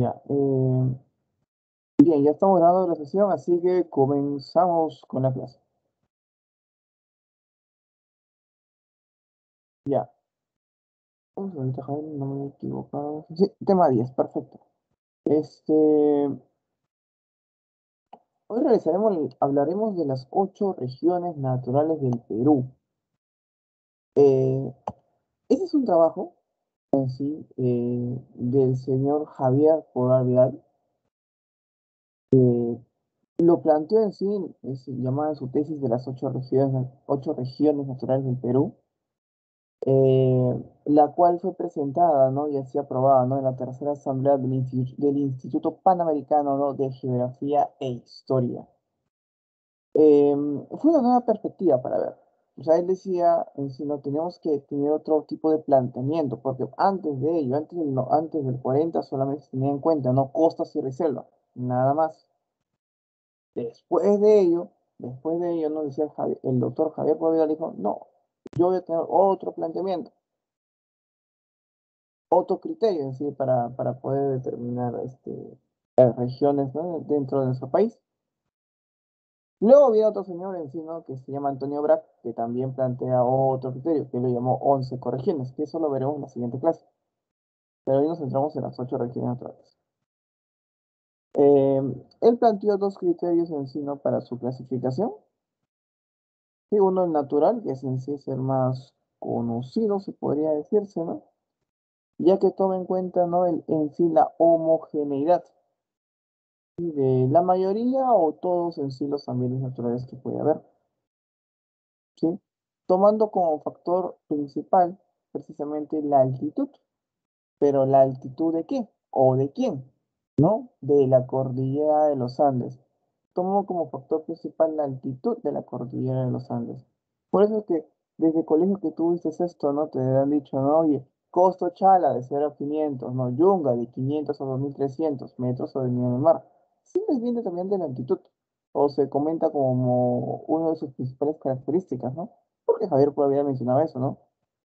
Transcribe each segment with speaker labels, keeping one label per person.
Speaker 1: Ya, eh, bien, ya estamos grabando la sesión, así que comenzamos con la clase. Ya. Vamos a no me equivocado. Sí, tema 10, perfecto. Este. Hoy realizaremos, hablaremos
Speaker 2: de las ocho regiones naturales del Perú. ese eh, este es un trabajo eh, del señor Javier Corral Vidal. lo planteó en sí, es llamada su tesis de las ocho regiones, regiones naturales del Perú, eh, la cual fue presentada ¿no? y así aprobada en la tercera asamblea del, Instituto, Panamericano de Geografía e Historia. Eh, fue una nueva perspectiva para ver o sea, él decía, eh, no, tenemos que tener otro tipo de planteamiento, porque antes de ello, antes del, antes del 40 solamente se tenía en cuenta, no costas y reserva, nada más. Después de ello, después de ello, nos decía el, doctor Javier Providal, dijo, no, yo voy a tener otro planteamiento,
Speaker 1: otro criterio, es para, poder determinar este, las regiones dentro de nuestro país. Luego
Speaker 2: había otro señor encino que se llama Antonio Brack, que también plantea otro criterio, que lo llamó 11 corregiones, que eso lo veremos en la siguiente clase. Pero hoy nos centramos en las 8 regiones naturales. Eh, él planteó dos criterios en sí para su clasificación. Sí, uno el natural, que es en sí el más conocido, se podría decirse, ¿no? Ya que toma en cuenta ¿no? el, en sí la homogeneidad de eh, la mayoría o todos en sí los ambientes naturales que puede haber. Tomando como factor principal precisamente la altitud. Pero la altitud de qué o de quién, ¿no? De la cordillera de los Andes. Tomo como factor principal la altitud de la cordillera de los Andes. Por eso es que desde el colegio que tú dices esto, ¿no? Te han dicho, ¿no? Oye, costo chala de 0 a 500, ¿no? Yunga de 500 a 2300 metros sobre el nivel del mar siempre viene también de la altitud, o se comenta como una de sus principales características, ¿no? Porque Javier había mencionado eso, ¿no?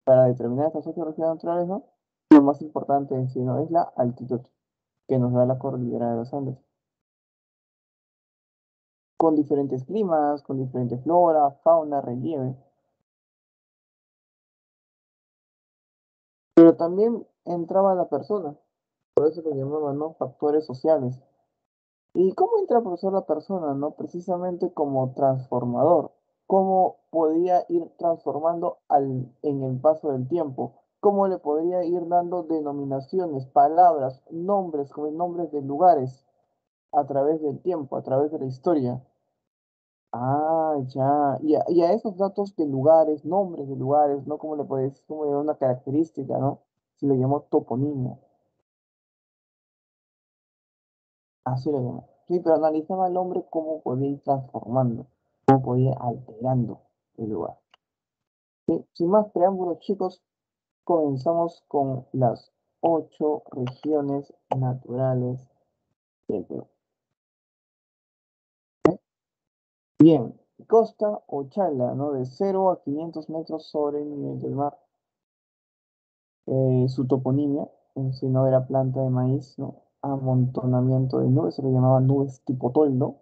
Speaker 2: Para determinar estas ocho naturales, ¿no? Lo más importante es, ¿no? es la altitud que
Speaker 1: nos da la cordillera de los Andes. Con diferentes climas, con diferentes flora, fauna, relieve. Pero también entraba la persona, por eso lo llamaban ¿no?
Speaker 2: factores sociales ¿Y cómo entra profesor la persona, no? Precisamente como transformador. ¿Cómo podía ir transformando al, en el paso del tiempo? ¿Cómo le podría ir dando denominaciones, palabras, nombres, como nombres de lugares a través del tiempo, a través de la historia? Ah, ya. Y a, esos datos de lugares, nombres de lugares, ¿no? ¿Cómo le puedes cómo
Speaker 1: una característica, ¿no? Se le llamó toponimia. Así lo llamamos.
Speaker 2: Sí, pero analizaba al hombre cómo
Speaker 1: podía ir transformando,
Speaker 2: cómo podía ir alterando el lugar. sin más preámbulos, chicos, comenzamos con las ocho regiones naturales del Perú. Bien, costa o chala, ¿no? De 0 a 500 metros sobre el nivel del mar. Eh, su toponimia, si no era planta de maíz, ¿no? amontonamiento de nubes, se le llamaba nubes tipo toldo,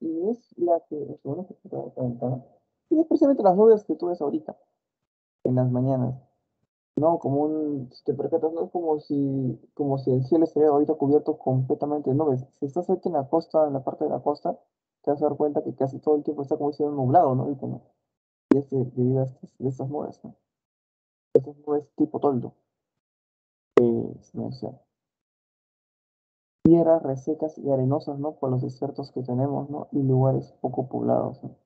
Speaker 2: y es la que, según y es precisamente las nubes que tú ves ahorita, en las mañanas. No, como un, te percatas, no como si, como si el cielo estuviera ahorita cubierto completamente de nubes. Si estás aquí en la costa, en la parte de la costa, te vas a dar cuenta que casi
Speaker 1: todo el tiempo está como si fuera nublado, ¿no? Y, es debido a estas, estas nubes, Esas nubes tipo toldo. Eh,
Speaker 2: tierras resecas y arenosas, ¿no? Por los desiertos que tenemos, ¿no? Y lugares poco
Speaker 1: poblados, ¿no?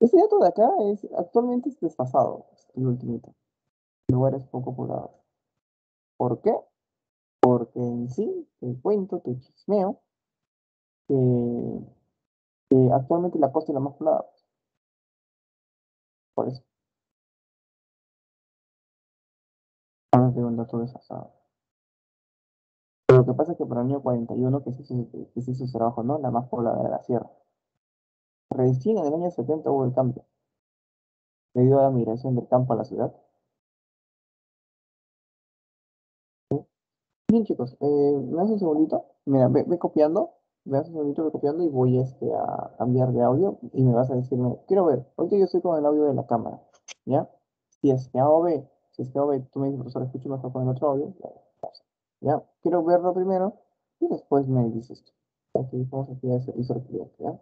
Speaker 1: Ese dato de acá es, actualmente es desfasado, pues, el último Lugares poco poblados. ¿Por qué? Porque en sí, te cuento, te chismeo, que, actualmente la costa es la más poblada. Pues. Por eso. Ahora tengo un dato desfasado lo que pasa es que para el año 41, que se hizo, su trabajo, ¿no? La más poblada de la sierra. Recién en el año 70 hubo el cambio, debido a la migración del campo a la ciudad. Bien, chicos, eh, me hace un segundito. Mira, ve, copiando, me hace un segundito, ve copiando y voy este, a
Speaker 2: cambiar de audio y me vas a decirme, quiero ver, ahorita yo estoy con el audio de la cámara, ¿ya? Si es que A o B, si es que A o tú me dices, profesor, escucho mejor con el otro audio, ya, quiero
Speaker 1: verlo primero y después me dices esto. Ok, vamos aquí a hacer, hizo el cliente, ¿ya?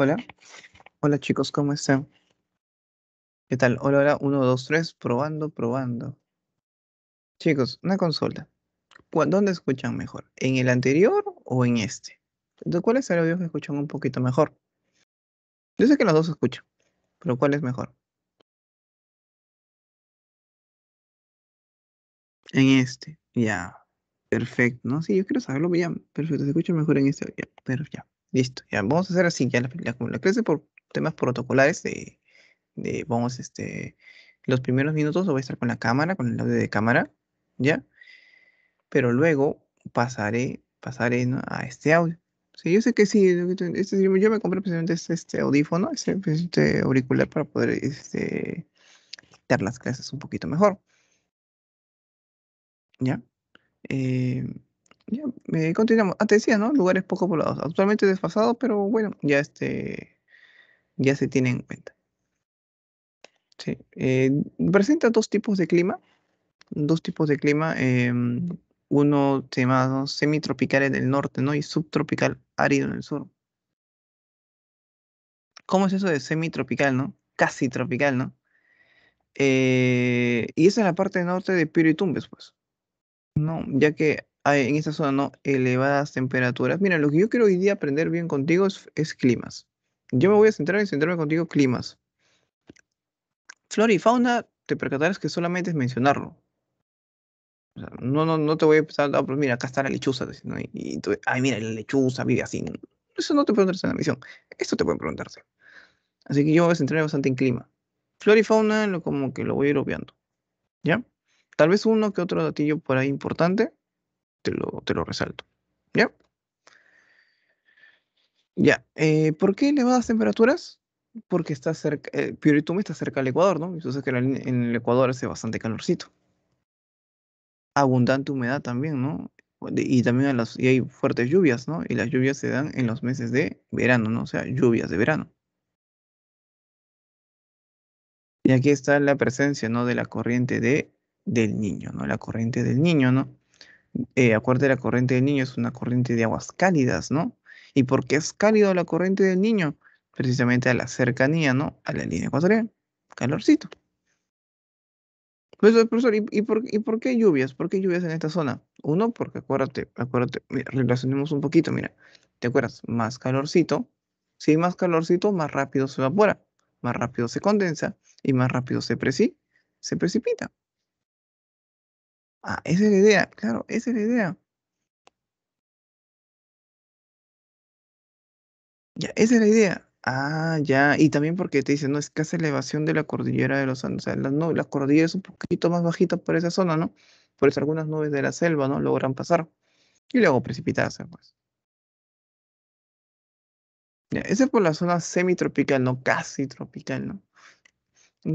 Speaker 1: Hola. Hola chicos, ¿cómo están? ¿Qué tal? Hola,
Speaker 2: hola, 1, 2, 3, probando, probando. Chicos, una consulta. ¿Dónde escuchan mejor? ¿En el anterior o en este? Entonces, ¿Cuáles son los que escuchan un poquito
Speaker 1: mejor? Yo sé que los dos escuchan, pero ¿cuál es mejor? En este, ya. Perfecto, ¿no? Sí, yo quiero saberlo, ya. Perfecto, se escucha mejor en este, Pero ya. Listo, ya, vamos
Speaker 2: a hacer así, ya la, como la clase por temas protocolares de, de, vamos, este, los primeros minutos voy a estar con la cámara, con el audio de cámara, ¿ya? Pero luego pasaré, pasaré a este audio. Sí, yo sé que sí, este, yo me compré precisamente este, este audífono, este, este, auricular para poder este, dar las clases un poquito mejor. ¿Ya? Eh, eh, continuamos. Antes ah, decía, ¿no? Lugares poco poblados. Actualmente desfasados, pero bueno, ya este ya se tiene en cuenta. Sí. Eh, presenta dos tipos de clima. Dos tipos de clima. Eh, uno llamado semitropical en el norte, ¿no? Y subtropical árido en el sur. ¿Cómo es eso de semitropical, no? Casi tropical, ¿no? Eh, y es es la parte norte de Piritumbes, pues. ¿No? Ya que en esta zona no elevadas temperaturas. Mira, lo que yo quiero hoy día aprender bien contigo es, climas. Yo me voy a centrar en centrarme contigo climas. Flora y fauna, te percatarás que solamente es mencionarlo. no, no, no te voy a empezar a... Ah, pues mira, acá está la lechuza. Y, ay, mira, la lechuza vive así. Eso no te preguntarás en la misión. Esto te pueden preguntarse. Así que yo me voy a centrar bastante en clima. Flora y fauna, lo, como que lo voy a ir obviando. ¿Ya? Tal vez uno que otro datillo por ahí importante te lo, te lo resalto. ¿Ya? Ya. Eh, ¿Por qué elevadas temperaturas? Porque está cerca, eh, está cerca del Ecuador, ¿no? Entonces que en el Ecuador hace bastante calorcito. Abundante humedad también, ¿no? y también hay fuertes lluvias, ¿no? Y las lluvias se dan en los meses de verano, ¿no? O sea, lluvias de verano. Y aquí está la presencia, ¿no? De la corriente de, del niño, ¿no? La corriente del niño, ¿no? Eh, acuérdate, la corriente del niño es una corriente de aguas cálidas, ¿no? ¿Y por qué es cálido la corriente del niño? Precisamente a la cercanía, ¿no? A la línea ecuatorial. Calorcito. Pues, profesor, ¿y, por, qué lluvias? ¿Por qué lluvias en esta zona? Uno, porque acuérdate, acuérdate, relacionemos un poquito, mira. ¿Te acuerdas? Más calorcito. Si hay más calorcito, más rápido se evapora, más rápido se condensa y más rápido se
Speaker 1: precipita. Ah, esa es la idea, claro, esa es la idea. Ya,
Speaker 2: esa es la idea. Ah, ya. Y también porque te dicen, no, es casi elevación de la cordillera de los Andes. O sea, las, nubes, las un poquito más bajitas por esa zona, ¿no? Por eso algunas nubes de la selva, ¿no? Logran pasar. Y luego precipitarse, eh, pues. Ya, esa es por la zona semitropical, no casi tropical, ¿no?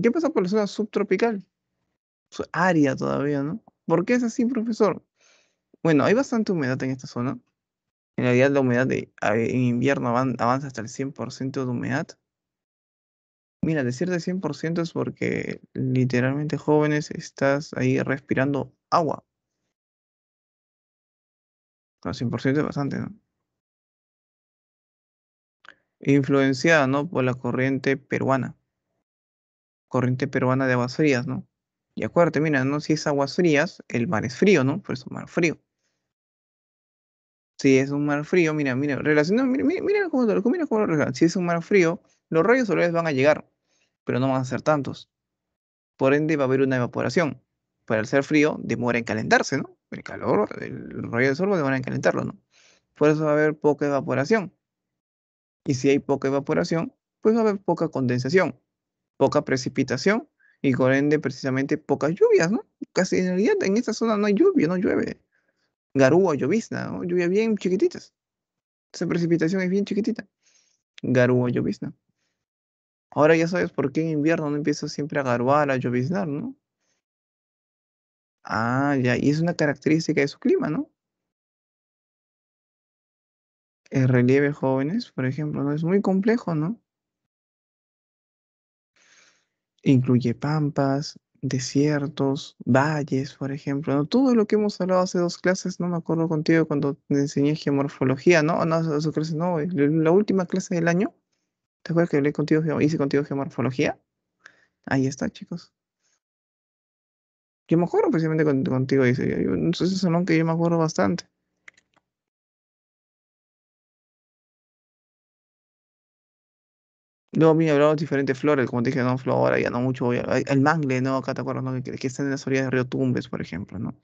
Speaker 2: ¿Qué pasa por la zona subtropical? Área todavía, ¿no? ¿Por qué es así, profesor? Bueno, hay bastante humedad en esta zona. En realidad la humedad ah, en invierno avanza hasta el 100% de humedad. Mira, decir de 100% es porque
Speaker 1: literalmente jóvenes estás ahí respirando agua. No, 100% es bastante, ¿no?
Speaker 2: Influenciada, ¿no? Por la corriente peruana. Corriente peruana de aguas frías, ¿no? Y acuérdate, mira, ¿no? Si es aguas frías, el mar es frío, ¿no? Por eso mar frío. Si es un mar frío, mira, mira, relacionado, mira, mira, cómo, mira cómo lo Si es un mar frío, los rayos solares van a llegar, pero no van a ser tantos. Por ende, va a haber una evaporación. Para el ser frío, demora en calentarse, ¿no? El calor, el rayo de sol va a demorar en calentarlo, ¿no? Por eso va a haber poca evaporación. Y si hay poca evaporación, pues va a haber poca condensación, poca precipitación y por ende precisamente pocas lluvias, ¿no? Casi en realidad en esta zona no hay lluvia, no llueve. Garúa, llovizna, ¿no? lluvias bien chiquititas. Esa precipitación es bien chiquitita. Garúa, llovizna. Ahora ya sabes por qué en invierno no empieza siempre a garuar, a
Speaker 1: lloviznar, ¿no? Ah, ya, y es una característica de su clima, ¿no? El relieve, jóvenes, por ejemplo, no es muy complejo, ¿no? Incluye
Speaker 2: pampas, desiertos, valles, por ejemplo, Todo lo que hemos hablado hace dos clases, no me acuerdo contigo cuando te enseñé geomorfología, ¿no? No, no, la última clase del año. ¿Te acuerdas que hablé contigo, hice contigo geomorfología? Ahí está, chicos.
Speaker 1: Yo me acuerdo precisamente contigo, dice. es un que yo me acuerdo bastante. No, mira, hablamos de diferentes flores, como te dije, no, flora, ya no mucho, el
Speaker 2: mangle, ¿no? Acá te acuerdas, ¿no? Que, están en las orillas de río Tumbes, por ejemplo, ¿no?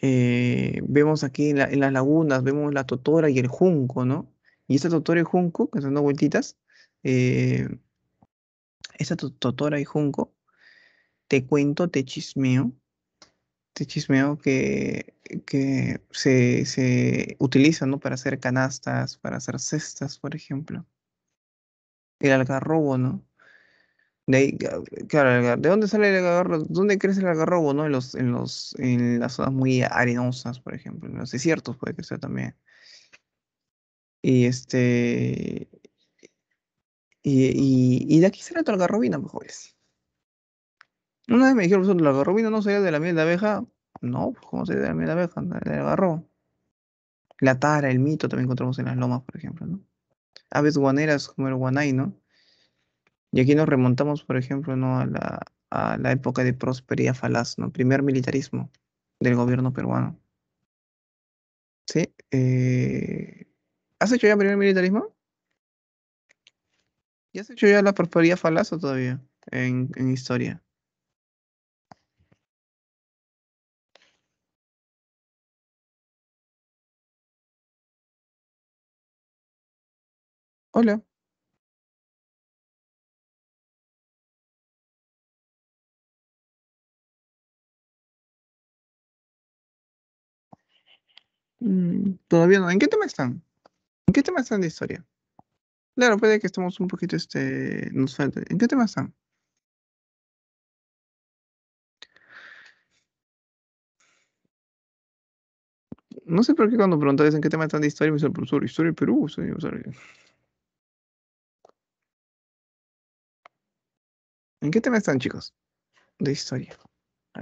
Speaker 2: Eh, vemos aquí en, las lagunas, vemos la totora y el junco, ¿no? Y esta totora y junco, que son dos vueltitas, eh, esta totora y junco, te cuento, te chismeo, te chismeo que, que se, se utilizan, ¿no? Para hacer canastas, para hacer cestas, por ejemplo. El algarrobo, ¿no? De ahí, claro, ¿de dónde sale el algarrobo? ¿Dónde crece el algarrobo, no? En, los, en, los, en las zonas muy arenosas, por ejemplo. En los desiertos puede que sea también. Y este. Y, y, de aquí sale tu algarrobina, mejores. Una vez me dijeron, pues, la algarrobina no sería de la miel de abeja. No, pues, ¿cómo sería de la miel de abeja? De algarrobo. La tara, el mito también encontramos en las lomas, por ejemplo, ¿no? aves guaneras como el guanay, ¿no? Y aquí nos remontamos, por ejemplo, ¿no? a, la, a la época de prosperidad falaz, ¿no? Primer militarismo del gobierno peruano. ¿Sí? Eh, ¿Has hecho ya primer militarismo?
Speaker 1: ¿Y has hecho ya la prospería falaz todavía en historia? Hola. Mm, todavía no. ¿En qué tema están? ¿En qué tema están de historia? Claro, puede que estemos un poquito, este, nos ¿En qué tema están? No sé por qué cuando preguntáis en qué tema están de historia, me el profesor, historia de Perú, ¿En qué tema están, chicos? De historia.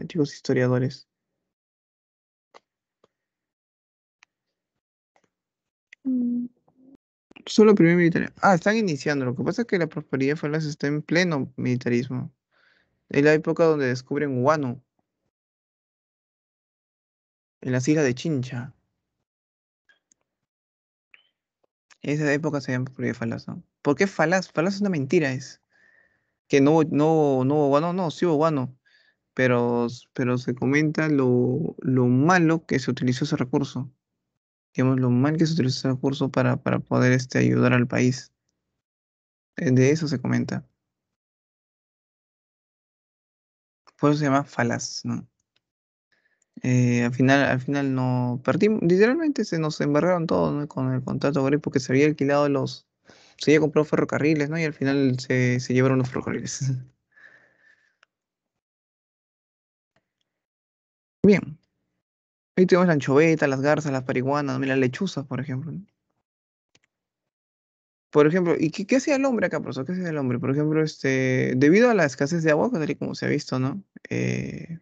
Speaker 1: chicos historiadores. Mm.
Speaker 2: Solo primer militar. Ah, están iniciando. Lo que pasa es que la prosperidad falaz está en pleno militarismo. Es la época donde descubren Guano. En las islas de Chincha. Esa época se llama prosperidad falaz, ¿no? ¿Por qué falaz? Falaz es una mentira, es que no, no, no hubo guano, no, sí hubo guano, pero, pero se comenta lo, lo malo que se utilizó ese recurso, digamos, lo mal que se utilizó ese recurso para, para poder este,
Speaker 1: ayudar al país. Eh, de eso se comenta. Por eso se llama falaz, ¿no? Eh, al final,
Speaker 2: al final no perdimos, literalmente se nos embargaron todos con el contrato porque se había alquilado los, se había comprado ferrocarriles, ¿no? Y al final se, llevaron los ferrocarriles. Bien. Ahí tenemos la anchoveta, las garzas, las parihuanas, las lechuzas, por ejemplo. Por ejemplo, ¿y qué, qué hacía el hombre acá, profesor? ¿Qué hacía el hombre? Por ejemplo, este, debido a la escasez de
Speaker 1: agua, pues, como se ha visto, ¿no? Eh,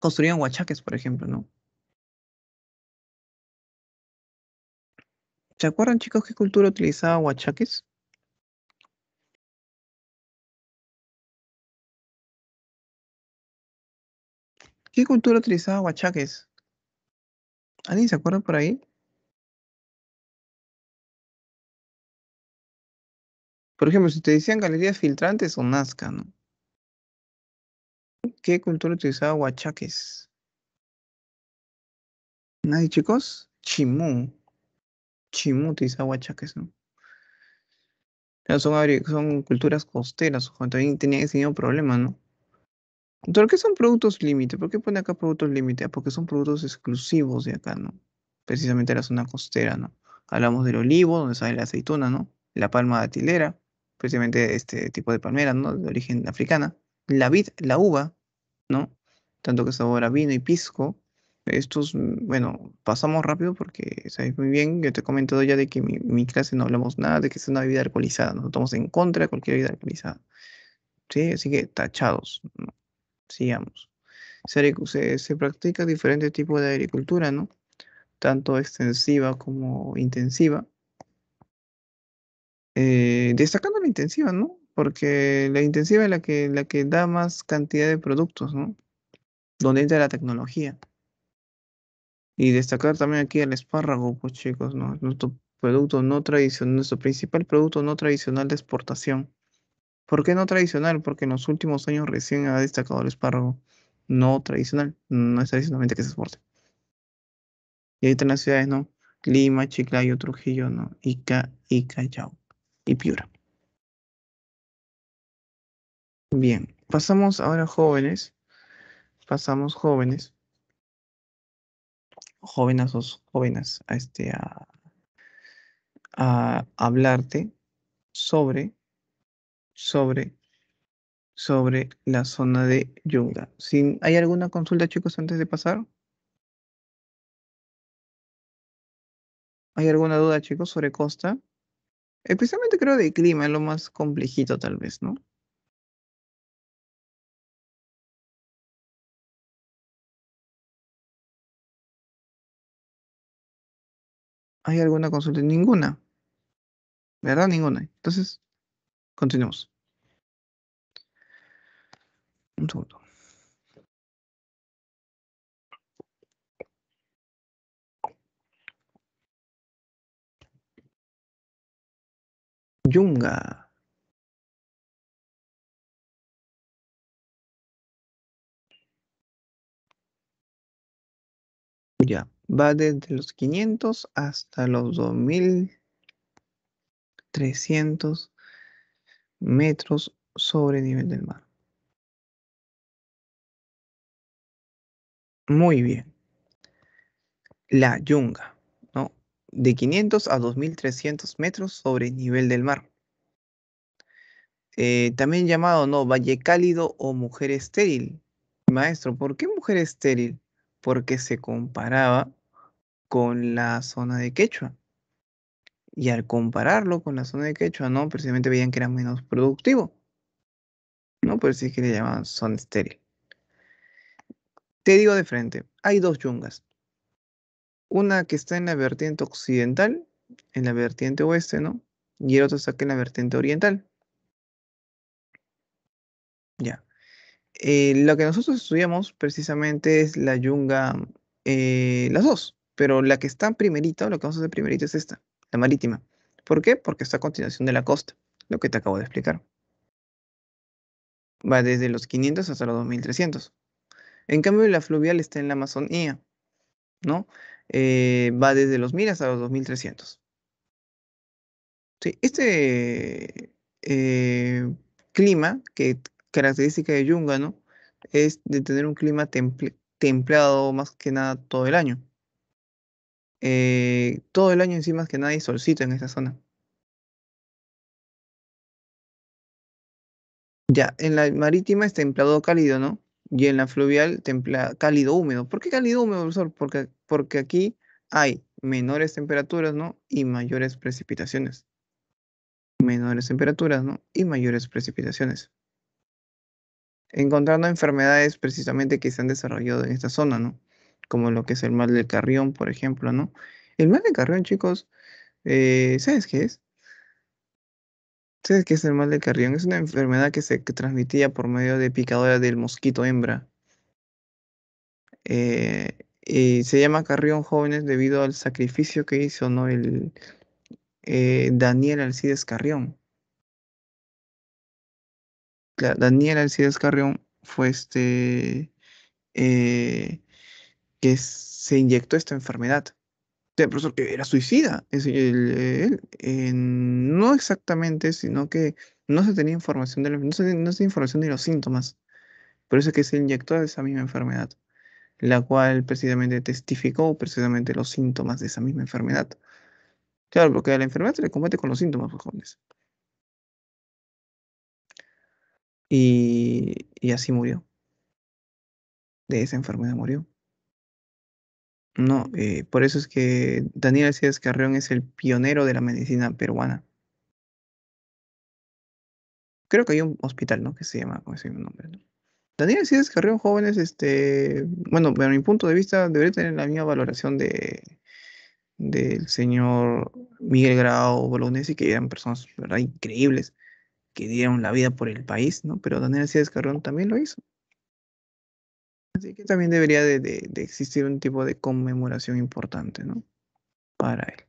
Speaker 1: construían huachaques, por ejemplo, ¿no? ¿Se acuerdan, chicos, qué cultura utilizaba huachaques? ¿Qué cultura utilizaba huachaques? ¿Alguien se acuerda por ahí? Por ejemplo, si te decían galerías filtrantes o Nazca, ¿no? ¿Qué cultura utilizaba huachaques? ¿Nadie, chicos? Chimú. Chimutis, y
Speaker 2: ¿no? Son, culturas costeras, ojo, también tenía ese mismo problema, ¿no? ¿Por qué son productos límite? ¿Por qué pone acá productos límite? Ah, porque son productos exclusivos de acá, ¿no? Precisamente la zona costera, ¿no? Hablamos del olivo, donde sale la aceituna, ¿no? La palma de atilera, precisamente este tipo de palmera, ¿no? De origen africana. La vid, la uva, ¿no? Tanto que sabor vino y pisco, estos, mm, bueno, pasamos rápido porque sabes muy bien, yo te he comentado ya de que en mi, clase no hablamos nada, de que es una vida alcoholizada, nosotros estamos en contra de cualquier vida alcoholizada. ¿Sí? Así que tachados, sigamos. Se, practica diferentes tipos de agricultura, ¿no? Tanto extensiva como intensiva. Eh, destacando la intensiva, ¿no? Porque la intensiva es la que, la que da más cantidad de productos, ¿no? Donde entra la tecnología. Y destacar también aquí el espárrago, pues chicos, ¿no? Nuestro producto no tradicional, nuestro principal producto no tradicional de exportación. ¿Por qué no tradicional? Porque en los últimos años recién ha destacado el espárrago no tradicional, no es tradicionalmente que se exporte. Y ahí están las ciudades, ¿no? Lima, Chiclayo, Trujillo, ¿no? Ica, y Callao y Piura. Bien, pasamos ahora jóvenes. Pasamos jóvenes jóvenes o jóvenes a, este, a, a hablarte sobre, sobre, sobre la zona de Yunga. Sin, ¿Hay alguna consulta, chicos, antes de pasar?
Speaker 1: ¿Hay alguna duda, chicos, sobre Costa? Especialmente creo de clima, lo más complejito tal vez, ¿no? ¿Hay alguna consulta? Ninguna. ¿Verdad? Ninguna. Entonces, continuemos. Un segundo. Yunga. va desde los 500 hasta los 2300 metros sobre nivel del mar. Muy bien. La yunga, ¿no? De 500 a 2300
Speaker 2: metros sobre nivel del mar. Eh, también llamado, ¿no? Valle cálido o mujer estéril. Maestro, ¿por qué mujer estéril? Porque se comparaba con la zona de Quechua. Y al compararlo con la zona de Quechua, no, precisamente veían que era menos productivo. No, por eso es que le llamaban zona estéril. Te digo de frente, hay dos yungas. Una que está en la vertiente occidental, en la vertiente oeste, ¿no? Y el otro está aquí en la vertiente oriental. Ya. Eh, lo que nosotros estudiamos precisamente es la yunga, eh, las dos. Pero la que está primerita, lo que vamos a hacer primerita es esta, la marítima. ¿Por qué? Porque está a continuación de la costa, lo que te acabo de explicar. Va desde los 500 hasta los 2300. En cambio, la fluvial está en la Amazonía, ¿no? Eh, va desde los 1000 hasta los 2300. este eh, clima, que característica de ¿no? es de tener un clima templado más que
Speaker 1: nada todo el año. Eh, todo el año encima es que nadie solcito en esta zona. Ya,
Speaker 2: en la marítima es templado cálido, ¿no? Y en la fluvial, cálido húmedo. ¿Por qué cálido húmedo, profesor? Porque, porque aquí hay menores temperaturas, ¿no? Y mayores precipitaciones. Menores temperaturas, ¿no? Y mayores precipitaciones. Encontrando enfermedades precisamente que se han desarrollado en esta zona, ¿no? como lo que es el mal del carrión, por ejemplo, ¿no? El mal del carrión, chicos, eh, ¿sabes qué es? ¿Sabes qué es el mal del carrión? Es una enfermedad que se transmitía por medio de picadora del mosquito hembra. Eh, y se llama carrión jóvenes debido al sacrificio que hizo, ¿no? El eh, Daniel Alcides Carrión. Daniel Alcides Carrión fue este que se inyectó esta enfermedad. El profesor que era suicida, no exactamente, sino que no se tenía información de, información de los síntomas. Por eso es que se inyectó esa misma enfermedad, la cual precisamente testificó precisamente los síntomas de esa misma enfermedad. Claro, porque la enfermedad
Speaker 1: se le combate con los síntomas, pues, jóvenes, y así murió. De esa enfermedad murió.
Speaker 2: ¿no? Eh, por eso es que Daniel Alcides Carreón es el pionero de la medicina peruana. Creo que hay un hospital, ¿no? Que se llama con ese nombre, Daniel Alcides Carreón, jóvenes, este, bueno, pero mi punto de vista, debería tener la misma valoración de del señor Miguel Grau Bolognesi, que eran personas ¿verdad? increíbles, que dieron la vida por el país, ¿no? Pero Daniel Alcides Carreón también lo hizo. Así que también debería de, existir un tipo de conmemoración importante, ¿no? Para él.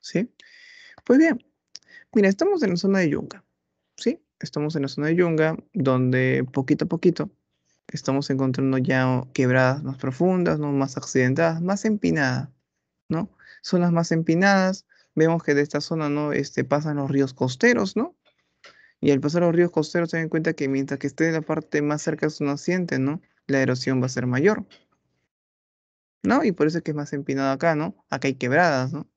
Speaker 2: ¿Sí? Pues bien, mira, estamos en la zona de Yunga, ¿sí? Estamos en la zona de Yunga, donde poquito a poquito estamos encontrando ya quebradas más profundas, ¿no? más accidentadas, más empinadas, ¿no? Zonas más empinadas, vemos que de esta zona, ¿no? Este, pasan los ríos costeros, ¿no? Y al pasar los ríos costeros, se en cuenta que mientras que esté en la parte más cerca de su naciente, ¿no? La erosión va a ser mayor. ¿No? Y por eso es que es más empinado acá, ¿no? Acá hay quebradas, ¿no?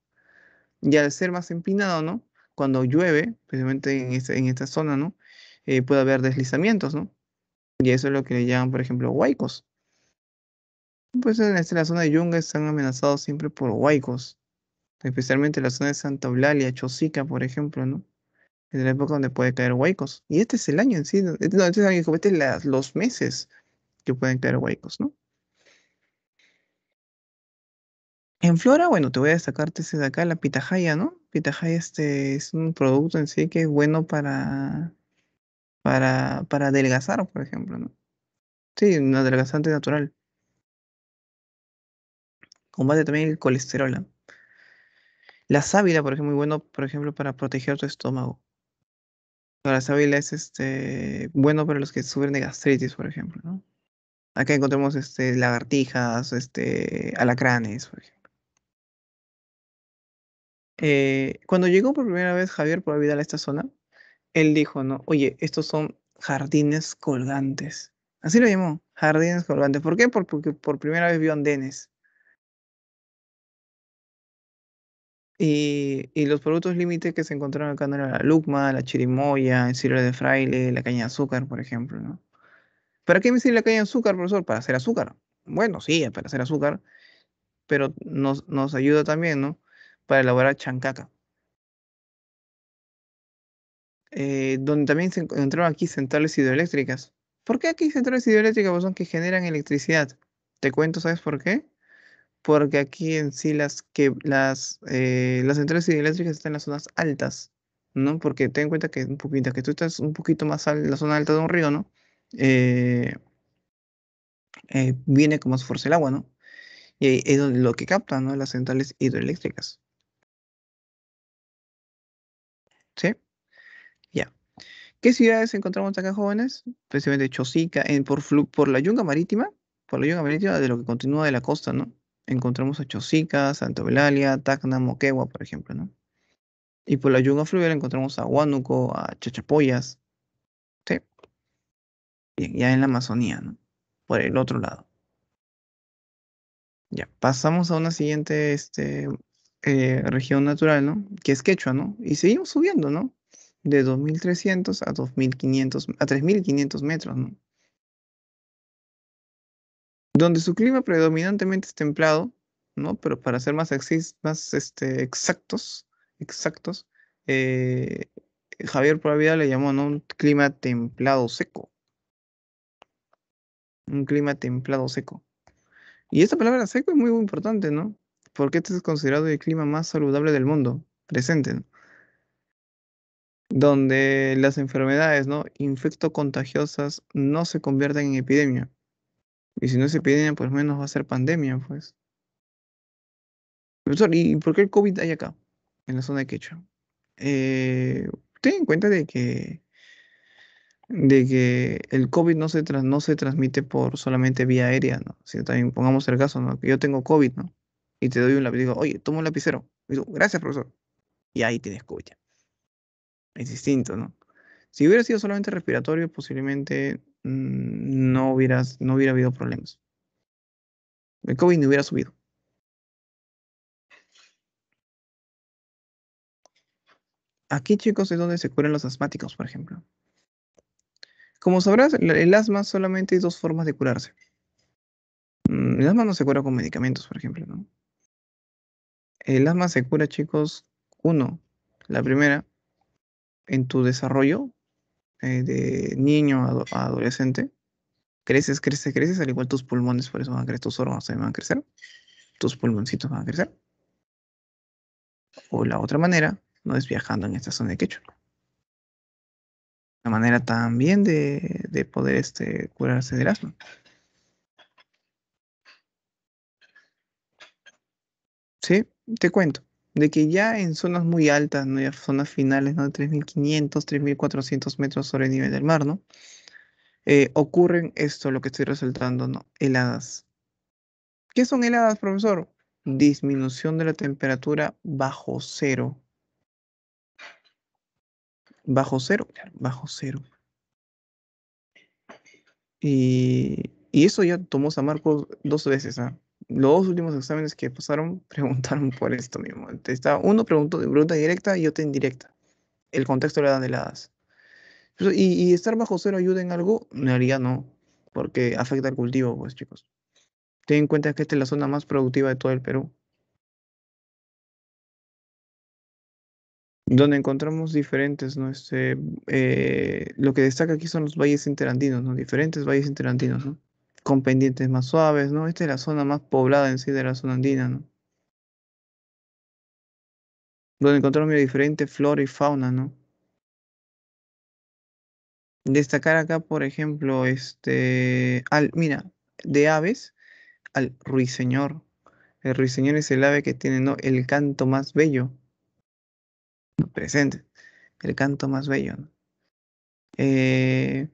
Speaker 2: Y al ser más empinado, ¿no? Cuando llueve, especialmente en, este, en esta zona, ¿no? Eh, puede haber deslizamientos, ¿no? Y eso es lo que le llaman, por ejemplo, huaicos. Pues en la zona de Yunga están amenazados siempre por huaicos, especialmente la zona de Santa Eulalia, Chosica, por ejemplo, ¿no? en la época donde puede caer huecos. Y este es el año en sí, no, este es, este es los meses que pueden caer huecos, ¿no? En flora, bueno, te voy a destacarte de acá la pitahaya, ¿no? Pitahaya este es un producto en sí que es bueno para, para, para adelgazar, por ejemplo, ¿no? Sí, un adelgazante natural. Combate también el colesterol. La sábila, por ejemplo, muy bueno, por ejemplo, para proteger tu estómago. La sábila es este, bueno para los que sufren de gastritis, por ejemplo, ¿no? Acá encontramos este, lagartijas, este, alacranes, por ejemplo. Eh, cuando llegó por primera vez Javier por vida a esta zona, él dijo, ¿no? Oye, estos son jardines colgantes. Así lo llamó, jardines colgantes. ¿Por qué? Porque por primera vez vio andenes. Y, los productos límites que se encontraron acá no eran la lucma, la chirimoya, el cielo de fraile, la caña de azúcar, por ejemplo, ¿no? ¿Para qué me sirve la caña de azúcar, profesor? Para hacer azúcar. Bueno, sí, para hacer azúcar, pero nos, ayuda también, ¿no? Para elaborar chancaca. Eh, donde también se encontraron aquí centrales hidroeléctricas. ¿Por qué aquí centrales hidroeléctricas? Pues son que generan electricidad. Te cuento, ¿sabes por qué? porque aquí en sí las, que, las, eh, las centrales hidroeléctricas están en las zonas altas, ¿no? Porque ten en cuenta que, un que tú estás un poquito más en la zona alta de un río, ¿no? Eh, eh, viene como más fuerza el agua, ¿no? Y ahí es lo que captan, ¿no? Las centrales hidroeléctricas. ¿Sí? Ya. ¿Qué ciudades encontramos acá, jóvenes? precisamente Chosica, en, por, por la yunga marítima, por la yunga marítima de lo que continúa de la costa, ¿no? encontramos a Chosica, Santo Eulalia, Tacna, Moquegua, por ejemplo, ¿no? Y por la yuga fluvial encontramos a Huánuco, a Chachapoyas, ¿sí? Bien, ya en la Amazonía, ¿no? Por el otro lado. Ya, pasamos a una siguiente este, eh, región natural, ¿no? Que es Quechua, ¿no? Y seguimos subiendo, ¿no? De 2.300 a 2.500, a 3.500 metros, ¿no? donde su clima predominantemente es templado, ¿no? Pero para ser más, este, exactos, exactos, eh, Javier Provida le llamó un clima templado seco. Un clima templado seco. Y esta palabra seco es muy, importante, ¿no? Porque este es considerado el clima más saludable del mundo presente, donde las enfermedades ¿no? infectocontagiosas no se convierten en epidemia. Y si no se piden, pues menos va a ser pandemia, pues. Profesor, ¿y por qué el COVID hay acá, en la zona de Quechua? Eh, ten en cuenta de que, de que el COVID no se, no se transmite por solamente vía aérea, ¿no? Si también pongamos el caso, ¿no? Que yo tengo COVID, ¿no? Y te doy un lapicero, oye, toma un lapicero. Y digo, gracias, profesor. Y ahí tienes COVID. Es distinto, ¿no? Si hubiera sido solamente respiratorio, posiblemente Mm, no,
Speaker 1: hubieras, no hubiera habido problemas. El COVID no hubiera subido. Aquí, chicos, es donde
Speaker 2: se curan los asmáticos, por ejemplo. Como sabrás, el asma solamente hay dos formas de curarse. Mm, el asma no se cura con medicamentos, por ejemplo, ¿no? El asma se cura, chicos, uno, la primera, en tu desarrollo eh, de niño a, adolescente, creces, creces, creces, al igual tus pulmones por eso van a crecer, tus órganos también van a crecer, tus pulmoncitos van a crecer. O la otra manera, no es viajando en esta zona de Quechua. la manera también de, poder este, curarse del asma. Sí, te cuento de que ya en zonas muy altas, ¿no? ya zonas finales ¿no? de 3500, 3400 metros sobre el nivel del mar, ¿no? Eh, ocurren esto, lo que estoy resaltando, ¿no? heladas. ¿Qué son heladas, profesor? Disminución de la temperatura bajo cero. Bajo cero, bajo cero. Y, eso ya tomó San Marcos dos veces, ¿ah? los dos últimos exámenes que pasaron preguntaron por esto mismo. Está, uno preguntó de pregunta directa y otro indirecta. El contexto le dan heladas. Y, y estar bajo cero ayuda en algo, en realidad no, porque afecta al cultivo, pues chicos. Ten en cuenta que esta es la zona más productiva de todo el Perú. donde encontramos diferentes, ¿no? Este, eh, lo que destaca aquí son los valles interandinos, ¿no? Diferentes valles interandinos, ¿no? con pendientes más suaves, ¿no? Esta es la zona más poblada en sí de la zona andina, ¿no?
Speaker 1: Donde encontramos diferente flora y fauna, ¿no? Destacar acá, por ejemplo, este,
Speaker 2: al, mira, de aves, al ruiseñor. El ruiseñor es el ave que tiene, ¿no? El canto más bello. Presente. El canto más bello, ¿no? Eh,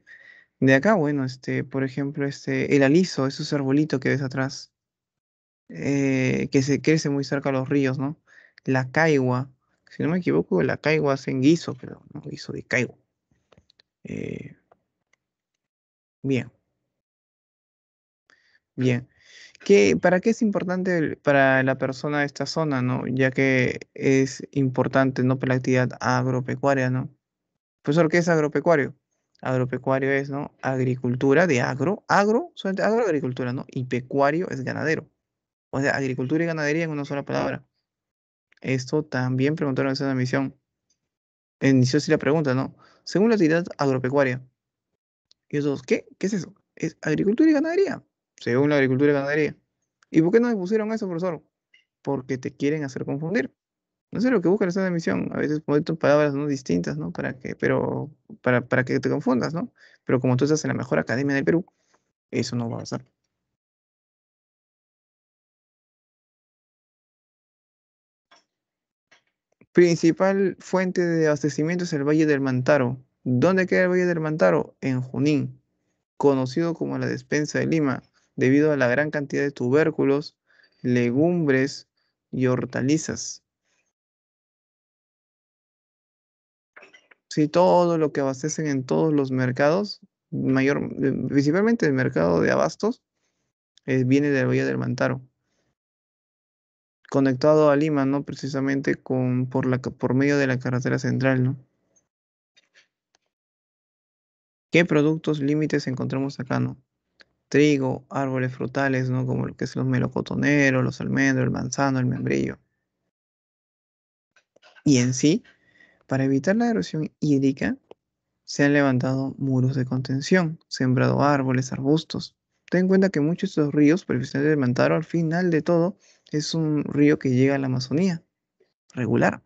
Speaker 2: de acá, bueno, este, por ejemplo, este, el aliso, esos arbolitos que ves atrás, eh, que se crece muy cerca a los ríos, ¿no? La caigua, si no me equivoco, la caigua en guiso, pero no guiso de caigua. Eh, bien. Bien. ¿Para qué es importante para la persona de esta zona, no? Ya que es importante, ¿no? Para la actividad agropecuaria, ¿no? Pues solo ¿qué es agropecuario? agropecuario es, ¿no? Agricultura de agro, agro, solamente agroagricultura, ¿no? Y pecuario es ganadero. O sea, agricultura y ganadería en una sola palabra. Esto también preguntaron en esa misión. Inició así la pregunta, ¿no? Según la actividad agropecuaria. Y esos, ¿qué? ¿Qué es eso? Es agricultura y ganadería. Según la agricultura y ganadería. ¿Y por qué no me pusieron eso, profesor? Porque te quieren hacer confundir no sé lo que busca la zona de emisión. A veces ponen palabras ¿no? distintas, ¿no? Para
Speaker 1: que, pero, para, que te confundas, ¿no? Pero como tú estás en la mejor academia del Perú, eso no va a pasar. Principal fuente de abastecimiento es el Valle
Speaker 2: del Mantaro. ¿Dónde queda el Valle del Mantaro? En Junín, conocido como la despensa de Lima, debido a la gran cantidad de tubérculos, legumbres y hortalizas todo lo que abastecen en todos los mercados, mayor, principalmente el mercado de abastos, eh, viene de la vía del Mantaro. Conectado a Lima, ¿no? Precisamente con, por, la, por medio de la carretera central, ¿no? ¿Qué productos límites encontramos acá, no? Trigo, árboles frutales, ¿no? Como lo que es los melocotoneros, los almendros, el manzano, el membrillo. Y en sí, para evitar la erosión hídrica, se han levantado muros de contención, sembrado árboles, arbustos. Ten en cuenta que muchos de estos ríos pero se Mantaro, al final de todo, es un río que llega a la Amazonía, regular.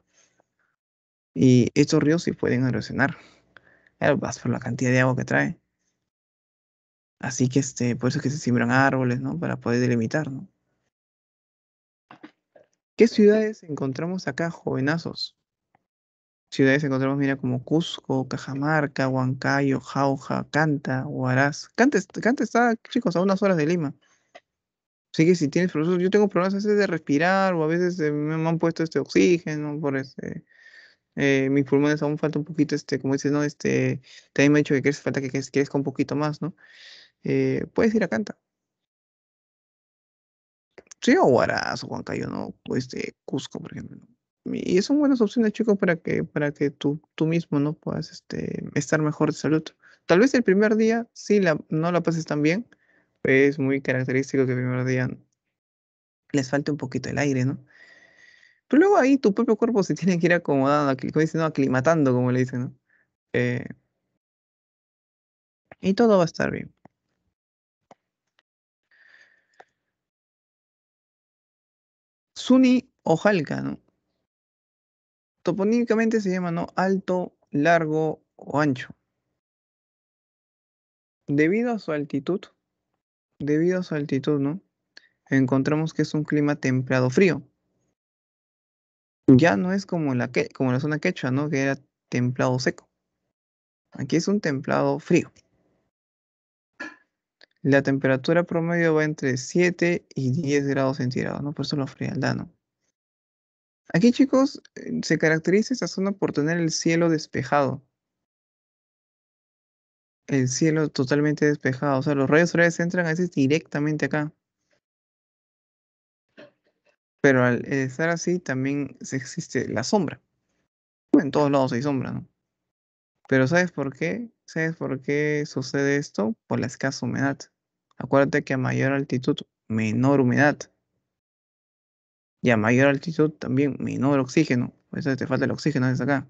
Speaker 2: Y estos ríos sí pueden erosionar. Vas eh, por la cantidad de agua que trae. Así que este, por eso que se siembran árboles, ¿no? Para poder delimitar, ¿Qué ciudades encontramos acá, jovenazos? ciudades encontramos, mira, como Cusco, Cajamarca, Huancayo, Jauja, Canta, Huaraz. Canta, Canta está, chicos, a unas horas de Lima. Así que si tienes problemas, yo tengo problemas a veces de respirar o a veces eh, me han puesto este oxígeno por este... Eh, mis pulmones aún falta un poquito, este, como dices, ¿no? Este, también me han dicho que quieres, falta que crezca un poquito más, ¿no? Eh, puedes ir a Canta. Sí, o Huaraz, o Huancayo, ¿no? O este, Cusco, por ejemplo y son buenas opciones, chicos, para que, para que tú, tú mismo no puedas este, estar mejor de salud. Tal vez el primer día sí la, no la pases tan bien, es muy característico que el primer día les falte un poquito el aire, ¿no? Pero luego ahí tu propio cuerpo se tiene que ir acomodando, dicen, aclimatando, como le dicen, ¿no?
Speaker 1: Eh y todo va a estar bien. Suni Ojalca, ¿no? toponímicamente se llama alto,
Speaker 2: largo o ancho. Debido a su altitud, debido a su altitud, ¿no? Encontramos que es un clima templado frío. Ya no es como la, zona quechua, ¿no? Que era templado seco. Aquí es un templado frío. La temperatura promedio va entre 7 y 10 grados centígrados, ¿no? Por eso la frialdad, ¿no? Aquí, chicos, eh, se caracteriza esta zona por tener el cielo despejado. El cielo totalmente despejado. O sea, los rayos solares entran a veces directamente acá. Pero al eh, estar así, también existe la sombra. En todos lados hay sombra, ¿no? Pero ¿sabes por qué? ¿Sabes por qué sucede esto? Por la escasa humedad. Acuérdate que a mayor altitud, menor humedad. Y a mayor altitud también menor oxígeno. Por eso te falta el oxígeno desde acá.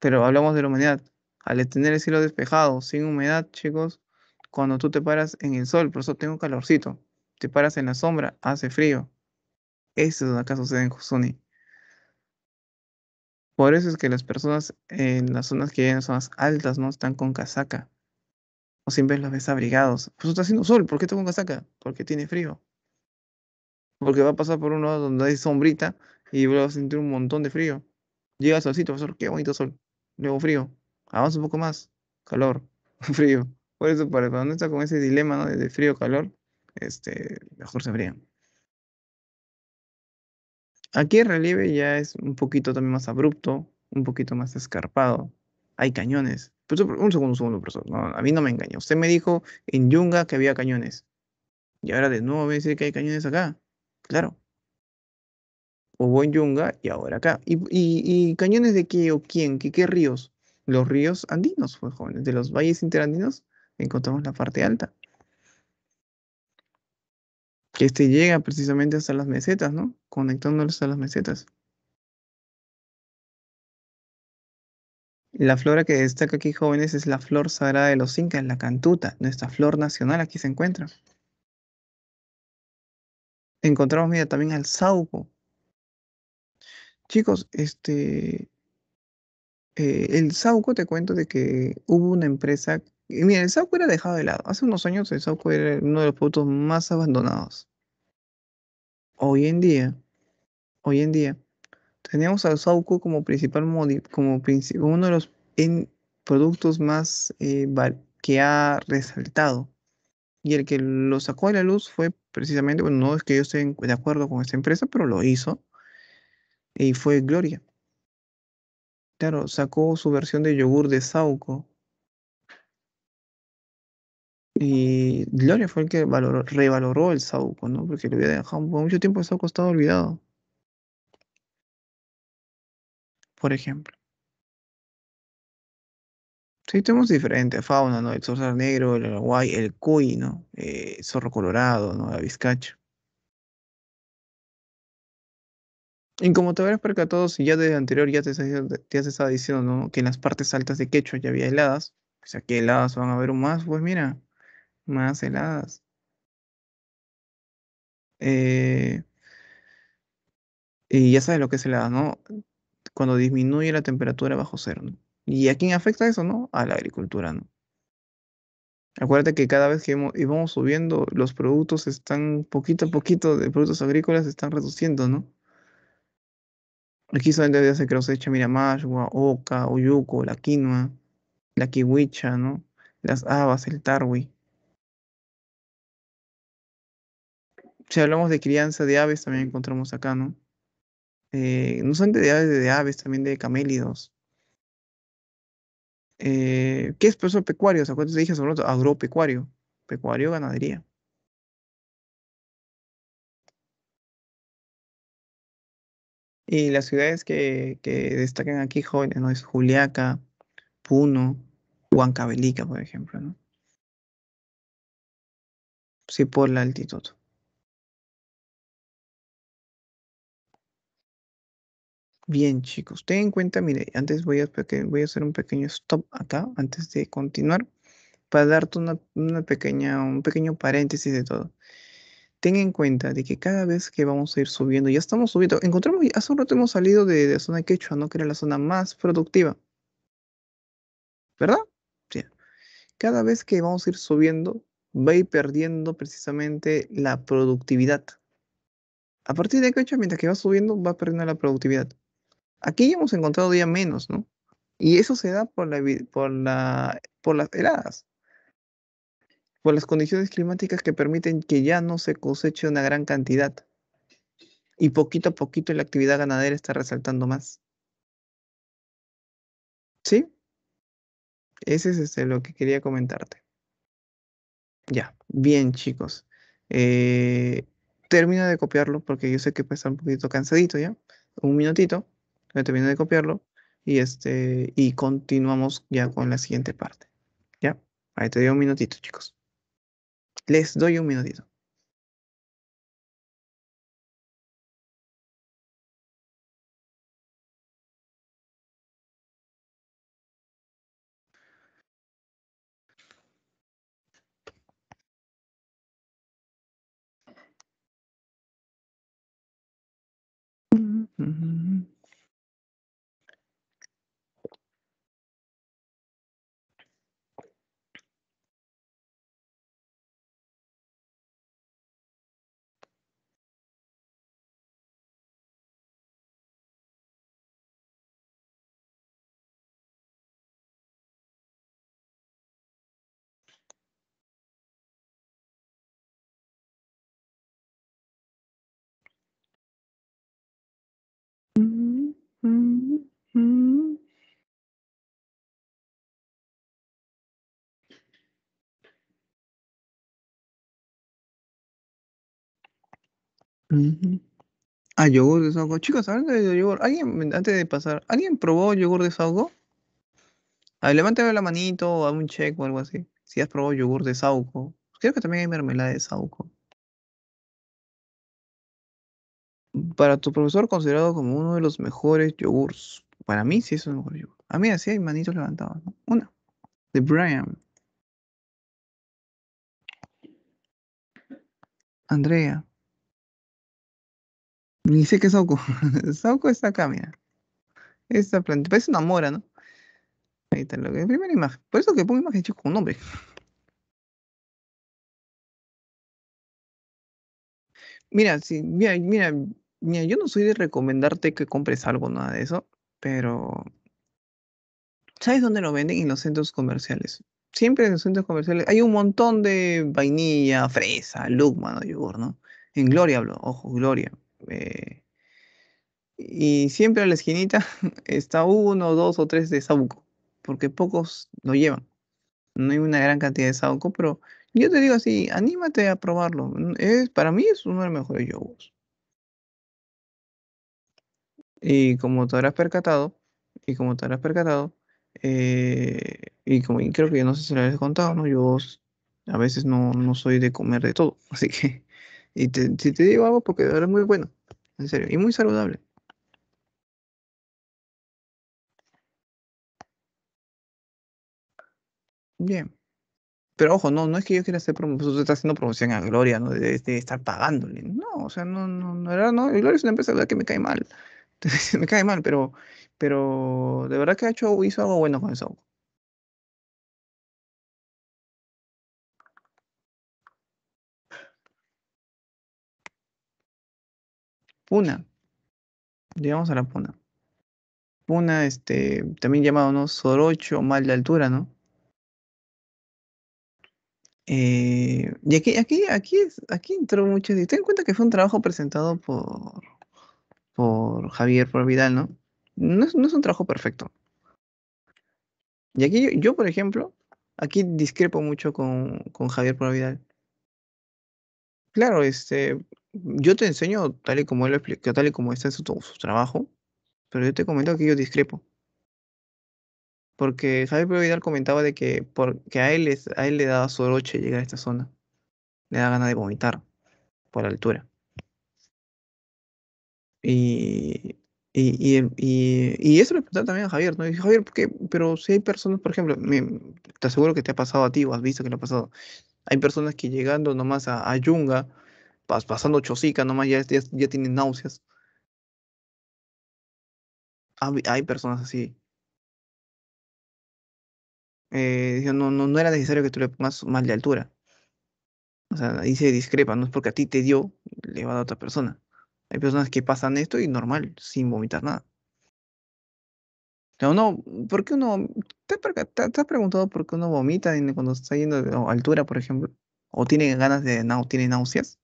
Speaker 2: Pero hablamos de la humedad. Al tener el cielo despejado, sin humedad, chicos, cuando tú te paras en el sol, por eso tengo calorcito. Te paras en la sombra, hace frío. Eso es lo que sucede en Kusuni. Por eso es que las personas en las zonas que llegan zonas altas no están con casaca. O siempre los ves abrigados. Pues está haciendo sol, ¿por qué tengo casaca? Porque tiene frío porque va a pasar por un lado donde hay sombrita y va a sentir un montón de frío. Llega solcito, profesor, qué bonito sol. Luego frío, avanza un poco más, calor, frío. Por eso, para cuando está con ese dilema ¿no? de frío, calor, este, mejor se abrían. Aquí el relieve ya es un poquito también más abrupto, un poquito más escarpado. Hay cañones. Pues, un segundo, un segundo, profesor. a mí no me engaña. Usted me dijo en Yunga que había cañones. Y ahora de nuevo me dice que hay cañones acá. Claro. Hubo en Yunga y ahora acá. ¿Y, cañones de qué o quién? ¿Qué, ¿Qué ríos? Los ríos andinos, pues, jóvenes. De los valles interandinos encontramos la parte alta. Que este llega precisamente hasta las mesetas, ¿no? Conectándolos a las mesetas. La flora que destaca aquí, jóvenes, es la flor sagrada de los incas, la cantuta, nuestra
Speaker 1: flor nacional aquí se encuentra. Encontramos, mira, también al Sauco. Chicos, este,
Speaker 2: eh, el Sauco, te cuento de que hubo una empresa, eh, mira, el Sauco era dejado de lado. Hace unos años el Sauco era uno de los productos más abandonados. Hoy en día, hoy en día, teníamos al Sauco como principal como uno de los productos más eh, que ha resaltado y el que lo sacó a la luz fue precisamente, bueno, no es que yo esté de acuerdo con esta empresa, pero lo hizo, y fue Gloria. Claro, sacó su versión de yogur de Sauco. Y Gloria fue el que revaloró el Sauco, ¿no? Porque le había dejado mucho tiempo el Sauco
Speaker 1: estaba olvidado. Por ejemplo. Sí, tenemos diferentes fauna, ¿no? El zorro negro, el aguay,
Speaker 2: el cuy, ¿no? Eh, zorro colorado, ¿no? La bizcacha. Y como te habrás percatado, si ya desde anterior ya te, te has estado diciendo, ¿no? Que en las partes altas de Quechua ya había heladas, O sea, ¿qué heladas van a haber más, pues mira, más heladas. Eh, y ya sabes lo que es helada, ¿no? Cuando disminuye la temperatura bajo cero, ¿no? ¿Y a quién afecta eso, no? A la agricultura, ¿no? Acuérdate que cada vez que íbamos subiendo, los productos están poquito a poquito de productos agrícolas están reduciendo, ¿no? Aquí solamente se que se mira, mashua, oca, oyuco, la quinoa, la kiwicha, ¿no? Las habas, el tarwi. Si hablamos de crianza de aves, también encontramos acá, ¿no? Eh, no son de aves, de aves, también de camélidos,
Speaker 1: eh, ¿Qué es eso pecuario? ¿Se acuerdan? Te dije sobre agropecuario. Pecuario, ganadería. Y las ciudades que, que destacan aquí, jóvenes, ¿no? Es Juliaca, Puno, Huancabelica, por ejemplo, ¿no? Sí, por la altitud. Bien, chicos, ten en cuenta, mire, antes voy
Speaker 2: a, hacer un pequeño stop acá, antes de continuar, para darte una, pequeña, un pequeño paréntesis de todo ten en cuenta de que cada vez que vamos a ir subiendo, ya estamos subiendo, encontramos, hace un rato hemos salido de, la zona quechua, ¿no? Que era la zona más productiva. ¿Verdad? Sí. Cada vez que vamos a ir subiendo, va a ir perdiendo precisamente la productividad. A partir de quechua, mientras que va subiendo, va perdiendo la productividad. Aquí hemos encontrado día menos, ¿no? Y eso se da por, la, por, la, por las heladas, por las condiciones climáticas que permiten que ya no se coseche una gran cantidad. Y poquito a poquito la actividad ganadera está resaltando más. ¿Sí? Ese es este, lo que quería comentarte. Ya, bien chicos. Eh, termino de copiarlo porque yo sé que puede estar un poquito cansadito ya. Un minutito me termino de copiarlo y, este, y continuamos ya con la siguiente parte. ¿Ya? Ahí te doy un minutito, chicos.
Speaker 1: Les doy un minutito. Ah, yogur de saúco Chicos, de yogur, ¿alguien, antes de pasar, ¿alguien probó yogur de saúco?
Speaker 2: A la manito o a un check o algo así. Si has probado yogur de sauco. Creo que también hay mermelada de sauco. Para tu profesor considerado como uno de los mejores yogurts. Para mí sí es el mejor yogur.
Speaker 1: a mí así hay manitos levantados. Una. De Brian. Andrea
Speaker 2: sé que es Sauco. Sauco está acá, mira. Esta planta. Parece una mora, ¿no?
Speaker 1: Ahí está lo que. Primera imagen. Por eso que pongo imagen chico con nombre. Mira, sí, mira, mira,
Speaker 2: mira, yo no soy de recomendarte que compres algo, nada de eso, pero ¿sabes dónde lo venden? En los centros comerciales. Siempre en los centros comerciales hay un montón de vainilla, fresa, lugma, yogur, ¿no? En Gloria hablo, ojo, Gloria. Eh, y siempre a la esquinita está uno, dos o tres de Sabuco, porque pocos lo llevan. No hay una gran cantidad de Sabuco, pero yo te digo así, anímate a probarlo. Mm, es, para mí es uno de los mejores yogos. Y como te habrás percatado, y como te habrás percatado, eh, y como creo que no sé si lo habéis contado, ¿no? Yo a veces no, no soy de comer de todo, así que y si te digo algo, porque verdad es muy bueno,
Speaker 1: en serio, y muy saludable. Bien. Pero ojo, no, no es que yo
Speaker 2: quiera hacer promoción, pues, Usted está haciendo promoción a Gloria, ¿no? De, estar pagándole. No, o sea, no, no, era, no. Gloria es una empresa, que me cae mal. me cae mal, pero, pero de verdad que ha hecho,
Speaker 1: hizo algo bueno con eso. Puna. Llegamos a la Puna. Puna, este, también
Speaker 2: llamado, ¿no? Sorocho, mal de altura, ¿no? Eh, y aquí, aquí, aquí, aquí entró mucho. Ten en cuenta que fue un trabajo presentado por, por Javier, por Vidal, ¿no? No es, un trabajo perfecto. Y aquí yo, por ejemplo, aquí discrepo mucho con, con Javier Providal claro, este, yo te enseño tal y como él lo explicó, tal y como está en su, trabajo, pero yo te comento que yo discrepo. Porque Javier Vidal comentaba de que, porque a, él a él le daba soroche llegar a esta zona. Le da ganas de vomitar por la altura. Y, y, y, y, eso le preguntaba también a Javier. ¿no? Javier, ¿por pero si hay personas, por ejemplo, te aseguro que te ha pasado a ti o has visto que le ha pasado. Hay personas que llegando nomás a, Yunga, pasando Chosica, nomás ya, ya, tienen
Speaker 1: náuseas. Hay, personas así. Eh, no, no, no era necesario que tú le pongas más de altura.
Speaker 2: O sea, ahí se discrepa, no es porque a ti te dio, le va a dar a otra persona. Hay personas que pasan esto y normal, sin vomitar nada uno, te, has preguntado por qué uno vomita cuando está yendo de altura, por ejemplo? ¿O tiene ganas de, tiene náuseas?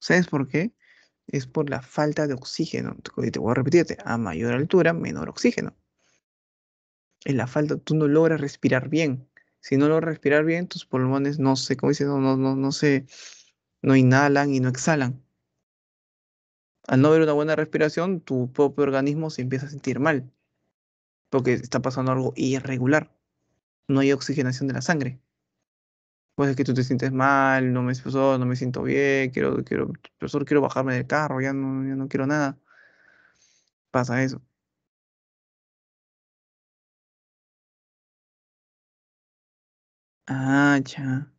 Speaker 2: ¿Sabes por qué? Es por la falta de oxígeno. Te voy a repetirte, a mayor altura, menor oxígeno. Es la falta, tú no logras respirar bien. Si no logras respirar bien, tus pulmones no se, no, no, no se, no inhalan y no exhalan al no haber una buena respiración, tu propio organismo se empieza a sentir mal, porque está pasando algo irregular. No hay oxigenación de la sangre. Pues es que tú te sientes mal, no me, siento bien, quiero,
Speaker 1: quiero, quiero bajarme del carro, ya no, ya no quiero nada. Pasa eso. Ah, ya.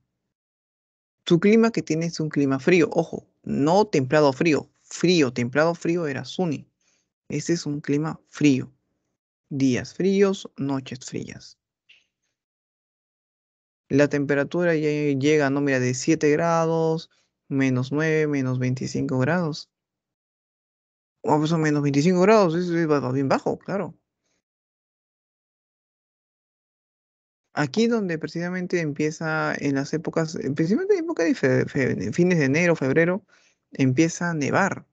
Speaker 1: Tu clima que tienes es un clima frío, ojo,
Speaker 2: no templado frío, frío, templado frío era Suni. Ese es un clima frío. Días fríos, noches frías. La temperatura ya llega, no, mira, de 7 grados, menos 9,
Speaker 1: menos 25 grados. O menos 25 grados, eso es bien bajo, claro. Aquí donde
Speaker 2: precisamente empieza en las épocas, eh, precisamente en época de fines de enero, febrero, empieza a nevar.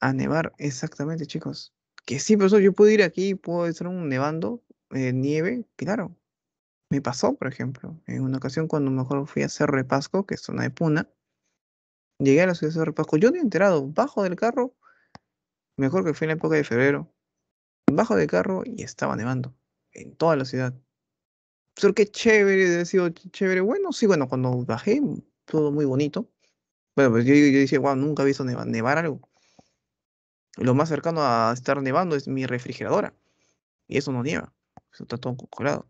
Speaker 2: A nevar, exactamente, chicos. Que sí, eso yo puedo ir aquí, puedo estar un nevando, eh, nieve, claro. Me pasó, por ejemplo, en una ocasión cuando mejor fui a Cerro de que es zona de Puna, llegué a la ciudad de Cerro de yo no he enterado, bajo del carro, mejor que fue en la época de febrero, bajo del carro y estaba nevando en toda la ciudad. Pero qué chévere, ha chévere. Bueno, sí, bueno, cuando bajé, todo muy bonito. Bueno, pues yo, dije, wow, nunca he visto nevar, algo. Lo más cercano a estar nevando es mi refrigeradora. Y eso no nieva. Eso está todo congelado.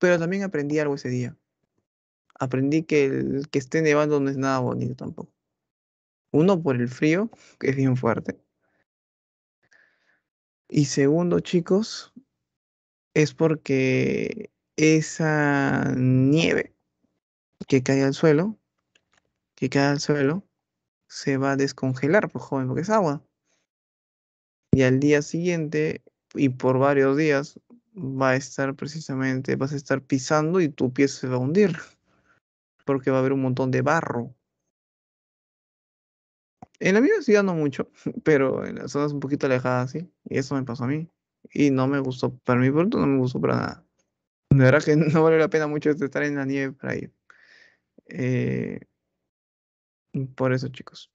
Speaker 2: Pero también aprendí algo ese día. Aprendí que el que esté nevando no es nada bonito tampoco. Uno, por el frío, que es bien fuerte. Y segundo, chicos, es porque esa nieve que cae al suelo, que cae al suelo, se va a descongelar, pues joven, porque es agua. Y al día siguiente, y por varios días, va a estar precisamente, vas a estar pisando y tu pie se va a hundir, porque va a haber un montón de barro. En la misma ciudad no mucho, pero en las zonas un poquito alejadas sí, y eso me pasó a mí. Y no me gustó, para mí por no me gustó para nada. De verdad que no vale la pena mucho estar en la nieve para ir. Eh, por eso, chicos.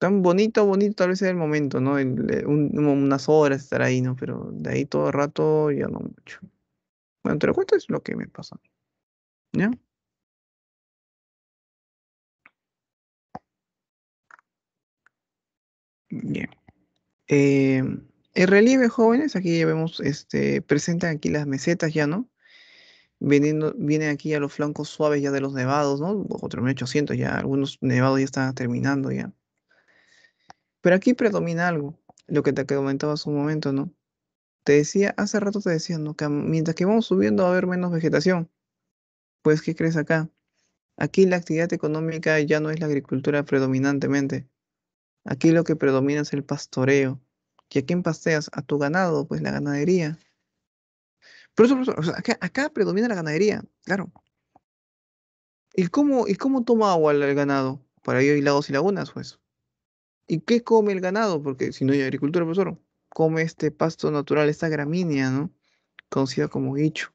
Speaker 2: Tan bonito, bonito tal vez sea el momento, ¿no? unas horas estar ahí, ¿no? Pero
Speaker 1: de ahí todo el rato ya no mucho. Bueno, te lo cuento es lo que me pasa. ¿Ya? Bien. Eh, el relieve, jóvenes, aquí
Speaker 2: ya vemos, este, presentan aquí las mesetas ya, ¿no? viniendo, vienen aquí a los flancos suaves ya de los nevados, ¿no? Otro 1800 ya, algunos nevados ya están terminando ya. Pero aquí predomina algo, lo que te comentaba hace un momento, ¿no? Te decía, hace rato te decía, ¿no? mientras que vamos subiendo va a haber menos vegetación. Pues, ¿qué crees acá? Aquí la actividad económica ya no es la agricultura predominantemente. Aquí lo que predomina es el pastoreo. ¿Y a quién pasteas? A tu ganado, pues la ganadería. Por eso, o acá, predomina la ganadería, claro. ¿Y cómo, ¿Y cómo toma agua el, ganado? Para ahí hay lagos y lagunas, pues. ¿Y qué come el ganado? Porque si no hay agricultura, profesor, pues, come este pasto natural, esta gramínea, ¿no? Conocida como guicho.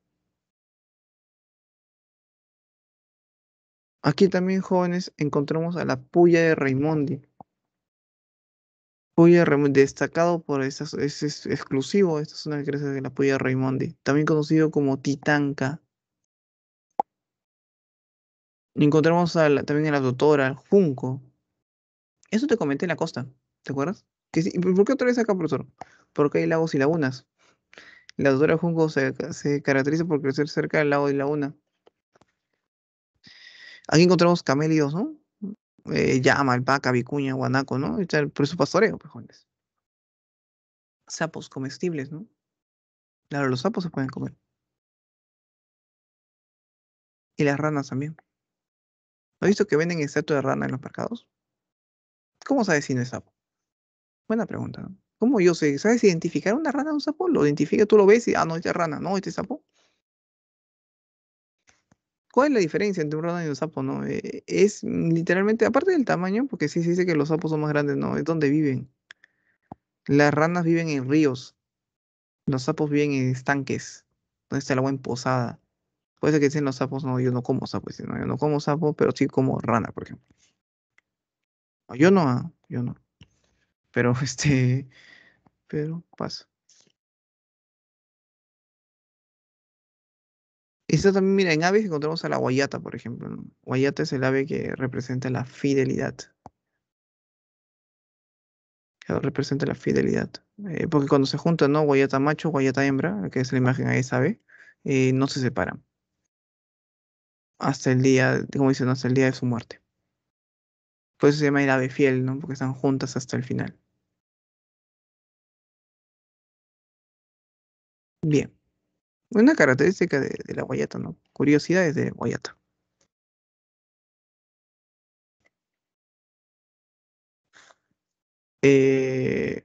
Speaker 2: Aquí también, jóvenes, encontramos a la puya de Raimondi. Puya Raimondi, destacado por esas es, exclusivo, esta es una crece de la Puya Raimondi, también conocido como Titanca. Encontramos también a la doctora, Junco. Eso te comenté en la costa, ¿te acuerdas? Que ¿Por qué otra vez acá, profesor? Porque hay lagos y lagunas. La doctora Junco se, caracteriza por crecer cerca del lago y laguna. Aquí encontramos camélidos, ¿no? Eh, llama, alpaca, vicuña,
Speaker 1: guanaco, ¿no? Por eso pastoreo, pejones. Pues, sapos comestibles, ¿no? Claro, los sapos se pueden comer. Y las ranas también. ¿Has visto que venden extracto de rana en los mercados?
Speaker 2: ¿Cómo sabes si no es sapo? Buena pregunta, ¿no? ¿Cómo yo sé? ¿Sabes identificar una rana o un sapo? Lo identifica, tú lo ves y, ah, no, esta es rana, no, este es sapo. ¿Cuál es la diferencia entre un rana y un sapo, no? Eh, es mm, literalmente, aparte del tamaño, porque sí se dice que los sapos son más grandes, no, es donde viven. Las ranas viven en ríos, los sapos viven en estanques, donde está el agua emposada. Puede ser que dicen los sapos, no, yo no como sapo, pues, no, yo no como sapo, pero sí como rana, por ejemplo. yo no,
Speaker 1: yo no. Ah, pero este, pero paso. Esto también, mira, en aves encontramos a la guayata, por ejemplo. Guayata es el ave que representa la fidelidad.
Speaker 2: Que representa la fidelidad. Eh, porque cuando se juntan, ¿no? Guayata macho, guayata hembra, que es la imagen a esa ave, eh, no se separan.
Speaker 1: Hasta el día, como dicen, hasta el día de su muerte. Por eso se llama el ave fiel, ¿no? Porque están juntas hasta el final. Bien. Una característica de, la guayata, ¿no? Curiosidades de guayata. Eh,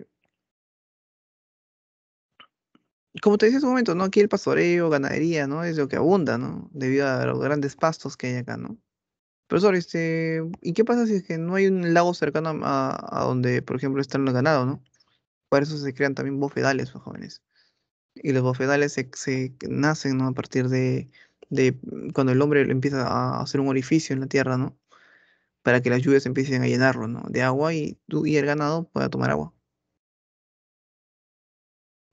Speaker 2: como te decía hace un momento, ¿no? Aquí el pastoreo, ganadería, ¿no? Es lo que abunda, ¿no? Debido a los grandes pastos que hay acá, ¿no? Profesor, este, ¿y qué pasa si es que no hay un lago cercano a, donde, por ejemplo, están los ganados, ¿no? Por eso se crean también bofedales, los jóvenes y los bofedales se, nacen ¿no? a partir de, de, mm, cuando el hombre empieza a hacer un orificio en la tierra, ¿no? Para que las lluvias empiecen a llenarlo, ¿no? De agua y, y el ganado pueda tomar agua.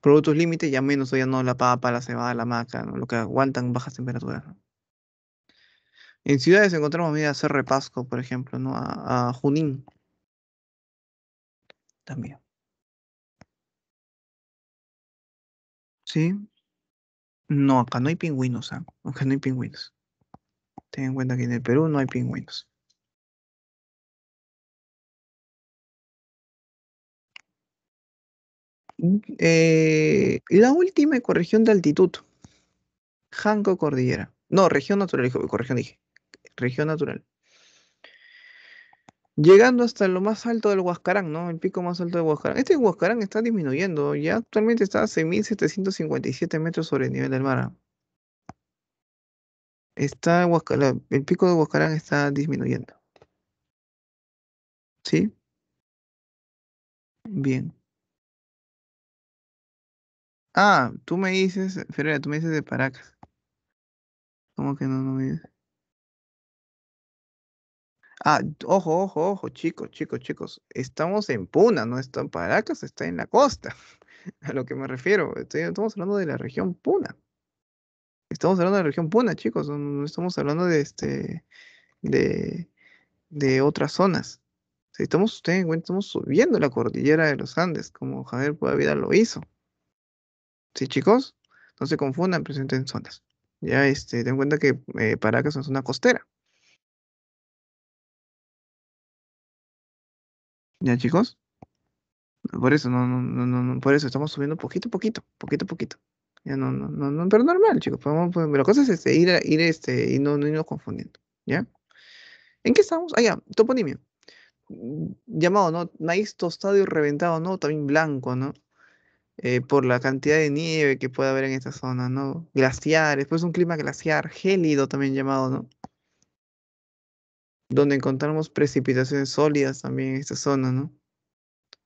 Speaker 2: Productos límite, ya menos, ya no la papa, la cebada, la maca, lo que aguantan bajas temperaturas.
Speaker 1: En ciudades encontramos, de hacer repasco, por ejemplo, ¿no? a Junín. También. ¿Sí? No, acá no hay pingüinos, ah, acá no hay pingüinos. Ten en cuenta que en el Perú no hay pingüinos. Mm, eh,
Speaker 2: la última ecorregión de altitud. Janco Cordillera. No, región natural, Corrección dije. Región natural. Llegando hasta lo más alto del Huascarán, ¿no? El pico más alto de Huascarán. Este Huascarán está disminuyendo, ya actualmente está a 6.757 metros sobre el nivel del mar. Está
Speaker 1: Huascarán, el pico de Huascarán está disminuyendo. ¿Sí? Bien. Ah, tú me dices, Ferreira, tú me dices de Paracas. ¿Cómo que no, no me dices?
Speaker 2: Ah, ojo, ojo, ojo, chicos, chicos, chicos. Estamos en Puna, no está en Paracas, está en la costa. A lo que me refiero, estamos hablando de la región Puna. Estamos hablando de la región Puna, chicos, no estamos hablando de este de, otras zonas. Si estamos, ustedes estamos subiendo la cordillera de los Andes, como Javier Puebla lo hizo.
Speaker 1: Sí, chicos, no se confundan, presenten zonas. Ya este, ten en cuenta que eh, Paracas es una costera. ¿Ya, chicos? Por eso, no, no, no, no, por eso estamos subiendo poquito a poquito, poquito
Speaker 2: a poquito. Ya no, no, no, no, pero normal, chicos. Podemos, pues, podemos, la cosa es este, ir, ir este, y no, no irnos confundiendo. ¿Ya? ¿En qué estamos? Ah, ya, toponimio. Llamado, ¿no? Maíz tostado y reventado, ¿no? También blanco, ¿no? Eh, por la cantidad de nieve que puede haber en esta zona, ¿no? Glaciar, después un clima glaciar, gélido también llamado, ¿no? donde encontramos precipitaciones sólidas también en esta zona, ¿no?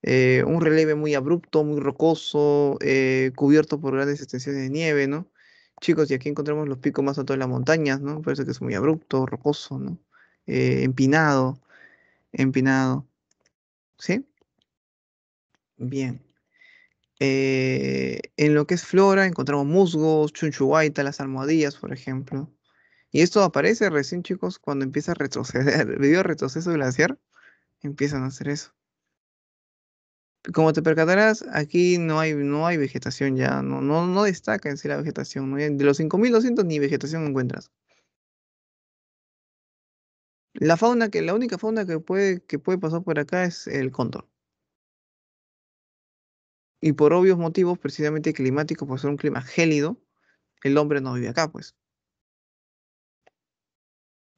Speaker 2: Eh, un relieve muy abrupto, muy rocoso, eh, cubierto por grandes extensiones de nieve, ¿no? Chicos, y aquí encontramos los picos más altos de las montañas, ¿no? Parece que es muy abrupto, rocoso, ¿no? Eh, empinado, empinado. ¿Sí? Bien. en lo que es flora, encontramos musgos, chunchuaita, las almohadillas, por ejemplo. Y esto aparece recién, chicos, cuando empieza a retroceder, el video retroceso glaciar, empiezan a hacer eso. Como te percatarás, aquí no hay, no hay vegetación ya, no, no, no destaca en sí la vegetación. De los 5200 ni vegetación encuentras. La fauna que, la única fauna que puede, que puede pasar por acá es el cóndor. Y por obvios motivos, precisamente climáticos, por ser un clima gélido, el hombre no vive acá, pues.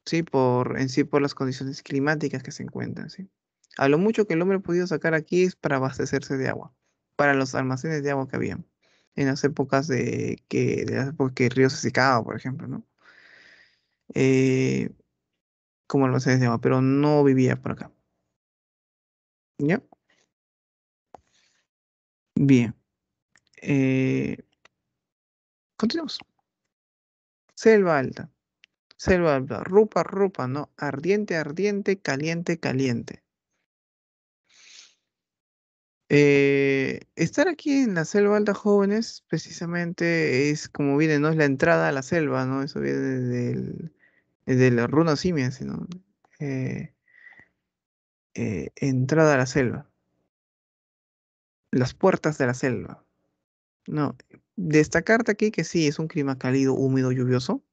Speaker 2: ¿sí? Por, en sí por las condiciones climáticas que se encuentran, ¿sí? A lo mucho que el hombre ha podido sacar aquí es para abastecerse de agua, para los almacenes de agua que había en las épocas de que, el río se secaba, por ejemplo, ¿no?
Speaker 1: Eh, como almacenes de agua, pero no vivía por acá. ¿Ya? Bien. Eh, continuamos. Selva alta selva,
Speaker 2: rupa, rupa, ¿no? Ardiente, ardiente, caliente, caliente. Eh, estar aquí en la selva alta, jóvenes, precisamente es como viene, no es la entrada a la selva, ¿no? Eso viene del, la runa simia, sino eh, eh, entrada a la selva. Las puertas de la selva. No, destacarte aquí que sí, es un clima cálido, húmedo, lluvioso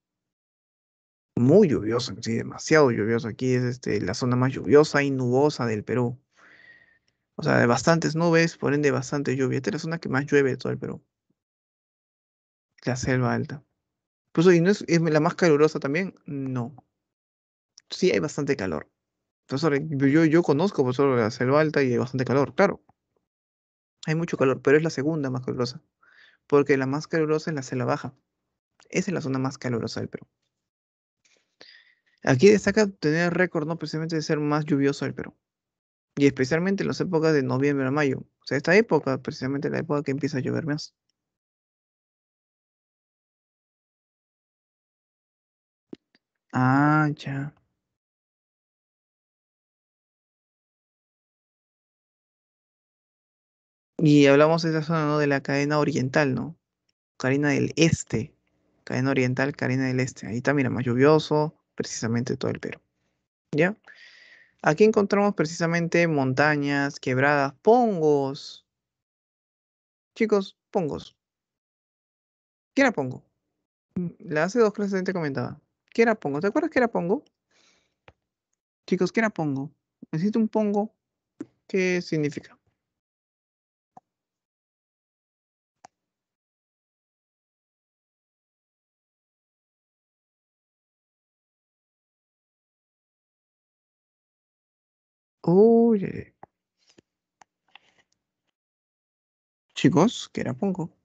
Speaker 2: muy lluviosa, sí, demasiado lluviosa. Aquí es este, la zona más lluviosa y nubosa del Perú. O sea, de bastantes nubes, por ende bastante lluvia. Esta es la zona que más llueve de todo el Perú. La selva alta. Pues y no es, la más calurosa también, no. Sí hay bastante calor. Entonces, yo, conozco pues, la selva alta y hay bastante calor, claro. Hay mucho calor, pero es la segunda más calurosa. Porque la más calurosa es la selva baja. Esa es la zona más calurosa del Perú. Aquí destaca tener el récord, ¿no? Precisamente de ser más lluvioso el Perú. Y especialmente
Speaker 1: en las épocas de noviembre a mayo. O sea, esta época, precisamente la época que empieza a llover más. Ah, ya. Y hablamos de esa zona, ¿no? De la cadena oriental, ¿no?
Speaker 2: Cadena del este. Cadena oriental, cadena del este. Ahí está, mira, más lluvioso precisamente todo el Perú. ¿Ya? Aquí encontramos precisamente montañas, quebradas, pongos. Chicos, pongos. ¿Qué era pongo? La hace dos clases te comentaba. ¿Qué era pongo? ¿Te acuerdas qué era pongo? Chicos, ¿qué era pongo? Necesito un pongo.
Speaker 1: ¿Qué significa? Uy, chicos, ¿qué era pongo?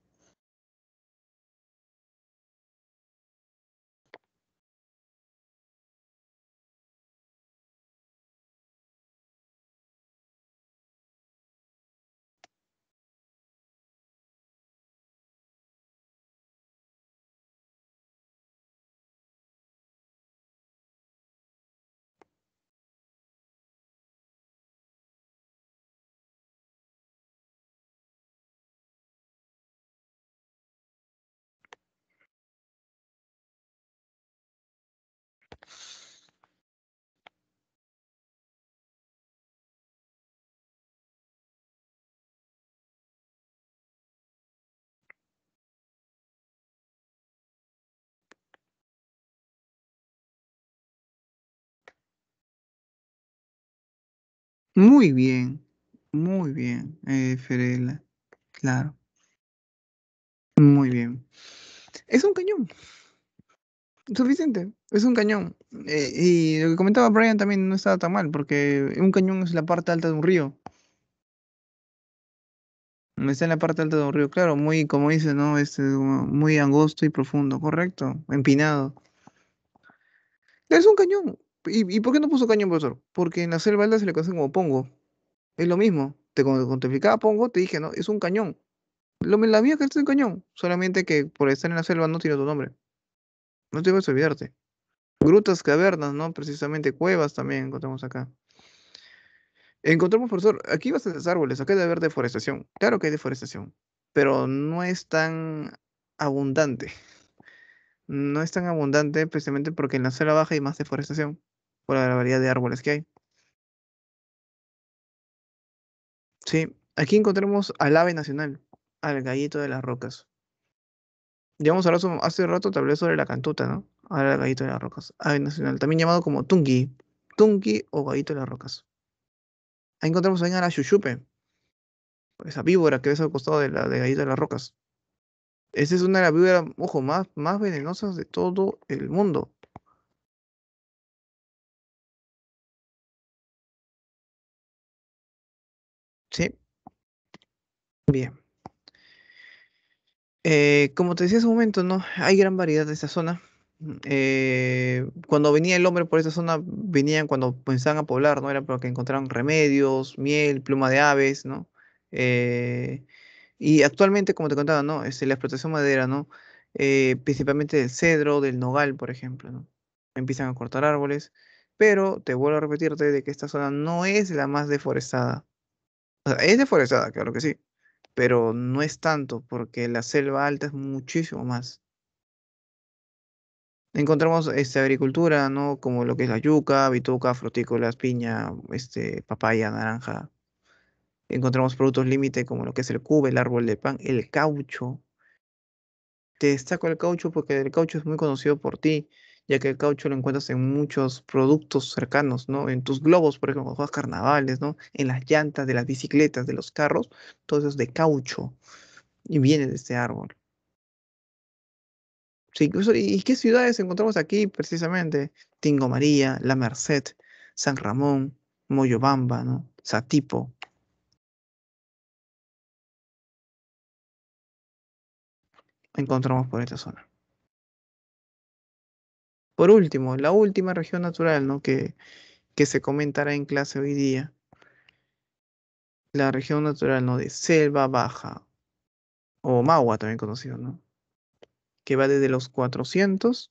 Speaker 1: Muy bien, muy bien, eh, Ferela. Claro.
Speaker 2: Muy bien. Es un cañón. Suficiente, es un cañón. Eh, y lo que comentaba Brian también no estaba tan mal, porque un cañón es la parte alta de un río. Está en la parte alta de un río, claro, muy, como dice, ¿no? Este, muy angosto y profundo, correcto, empinado. Es un cañón, ¿Y, por qué no puso cañón, profesor? Porque en la selva alta se le conoce como pongo. Es lo mismo. Te, cuando te explicaba pongo, te dije, no, es un cañón. Lo me la que es un cañón. Solamente que por estar en la selva no tiene otro nombre. No te vas a olvidarte. Grutas, cavernas, ¿no? Precisamente cuevas también encontramos acá. Encontramos, profesor, aquí vas a bastantes árboles, acá debe haber deforestación. Claro que hay deforestación, pero no es tan abundante. No es tan abundante precisamente porque en la selva baja hay más deforestación por la variedad de árboles que hay. Sí, aquí encontramos al ave nacional, al gallito de las rocas. Ya hemos hablado hace rato tal sobre la cantuta, ¿no? Ahora el gallito de las rocas, ave nacional, también llamado como tungi, tungi o gallito de las rocas. Ahí encontramos también a la chuchupe, esa víbora que ves al costado de la de gallito de las rocas.
Speaker 1: Esa es una de las víboras, ojo, más, más venenosas de todo el mundo. ¿Sí? Bien.
Speaker 2: Eh, como te decía hace un momento, ¿no? Hay gran variedad de esta zona. Mm, eh, cuando venía el hombre por esta zona, venían cuando pensaban a poblar, ¿no? Era porque encontraron remedios, miel, pluma de aves, ¿no? Eh, y actualmente, como te contaba, ¿no? es este, la explotación madera, ¿no? principalmente del cedro, del nogal, por ejemplo, ¿no? Empiezan a cortar árboles, pero te vuelvo a repetirte de que esta zona no es la más deforestada es deforestada, claro que sí, pero no es tanto, porque la selva alta es muchísimo más. Encontramos esta agricultura, ¿no? Como lo que es la yuca, bituca, frutícolas, piña, este, papaya, naranja. Encontramos productos límite como lo que es el cube, el árbol de pan, el caucho. Te destaco el caucho porque el caucho es muy conocido por ti ya que el caucho lo encuentras en muchos productos cercanos, ¿no? En tus globos, por ejemplo, juegas carnavales, ¿no? En las llantas de las bicicletas, de los carros, todo eso es de caucho y viene de este árbol. ¿y qué ciudades encontramos aquí precisamente?
Speaker 1: Tingo María, La Merced, San Ramón, Moyobamba, ¿no? Satipo. Encontramos por esta zona. Por último, la última
Speaker 2: región natural ¿no? que, que se comentará en clase hoy día. La región natural ¿no? de selva baja, o Magua también conocido,
Speaker 1: ¿no? que va desde los 400,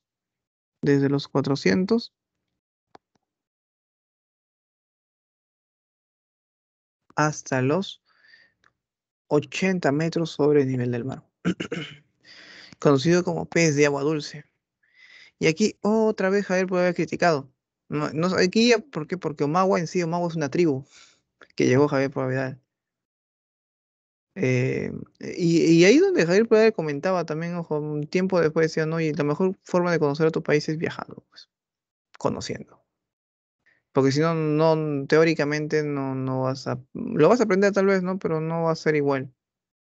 Speaker 1: desde los 400 hasta los 80 metros sobre el nivel del mar,
Speaker 2: conocido como pez de agua dulce. Y aquí otra vez Javier puede haber criticado. aquí, ¿por qué? Porque Omagua en sí, Omagua es una tribu que llegó Javier Puebla eh, y, y, ahí donde Javier Puebla comentaba también, ojo, un tiempo después decía, no, y la mejor forma de conocer a tu país es viajando, pues, conociendo. Porque si no, no, teóricamente no, no vas a, lo vas a aprender tal vez, ¿no? Pero no va a ser igual.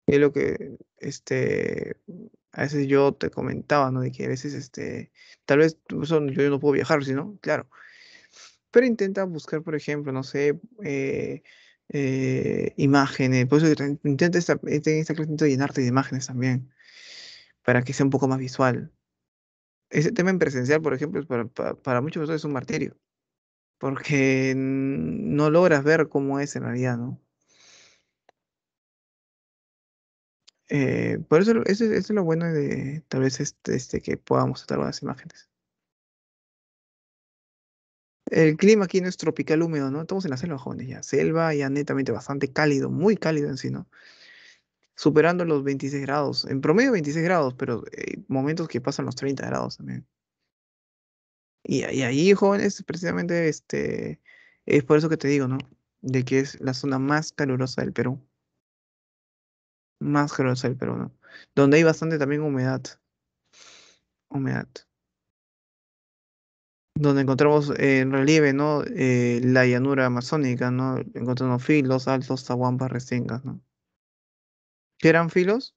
Speaker 2: Y es lo que, este, a veces yo te comentaba, ¿no? De que a veces, este, tal vez yo no puedo viajar, no? claro. Pero intenta buscar, por ejemplo, no sé, eh, eh, imágenes. Por eso intenta esta, este, esta llenarte de imágenes también, para que sea un poco más visual. Ese tema en presencial, por ejemplo, para, para, para muchos es un martirio, porque no logras ver cómo es en realidad, ¿no?
Speaker 1: Eh, por eso, eso, es lo bueno de tal vez este, este que podamos tratar las imágenes.
Speaker 2: El clima aquí no es tropical húmedo, ¿no? Estamos en la selva, jóvenes, ya. Selva ya netamente bastante cálido, muy cálido en sí, ¿no? Superando los 26 grados. En promedio 26 grados, pero eh, momentos que pasan los 30 grados también. Y, y ahí, jóvenes, precisamente este, es por eso que te digo, ¿no? De que es la zona más calurosa del Perú más que pero ¿no? Donde hay bastante también humedad. Humedad. Donde encontramos eh, en relieve, ¿no? Eh, la llanura amazónica, ¿no? Encontramos filos, altos, tahuampas, restingas, ¿no? ¿Qué eran filos?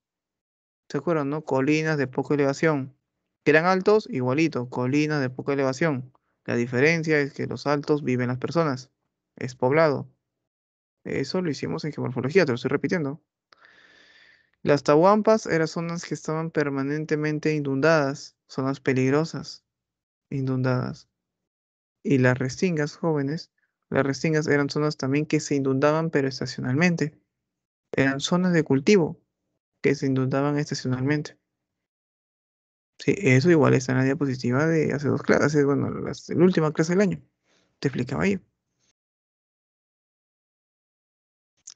Speaker 2: ¿Se acuerdan, no? Colinas de poca elevación. ¿Qué eran altos, igualito, colinas de poca elevación. La diferencia es que los altos viven las personas. Es poblado. Eso lo hicimos en geomorfología, te lo estoy repitiendo. Las tahuampas eran zonas que estaban permanentemente inundadas, zonas peligrosas, inundadas. Y las restingas jóvenes, las restingas eran zonas también que se inundaban pero estacionalmente. Eran zonas de cultivo que se inundaban estacionalmente.
Speaker 1: Sí, eso igual está en la diapositiva de hace dos clases, bueno, la, última clase del año. Te explicaba yo.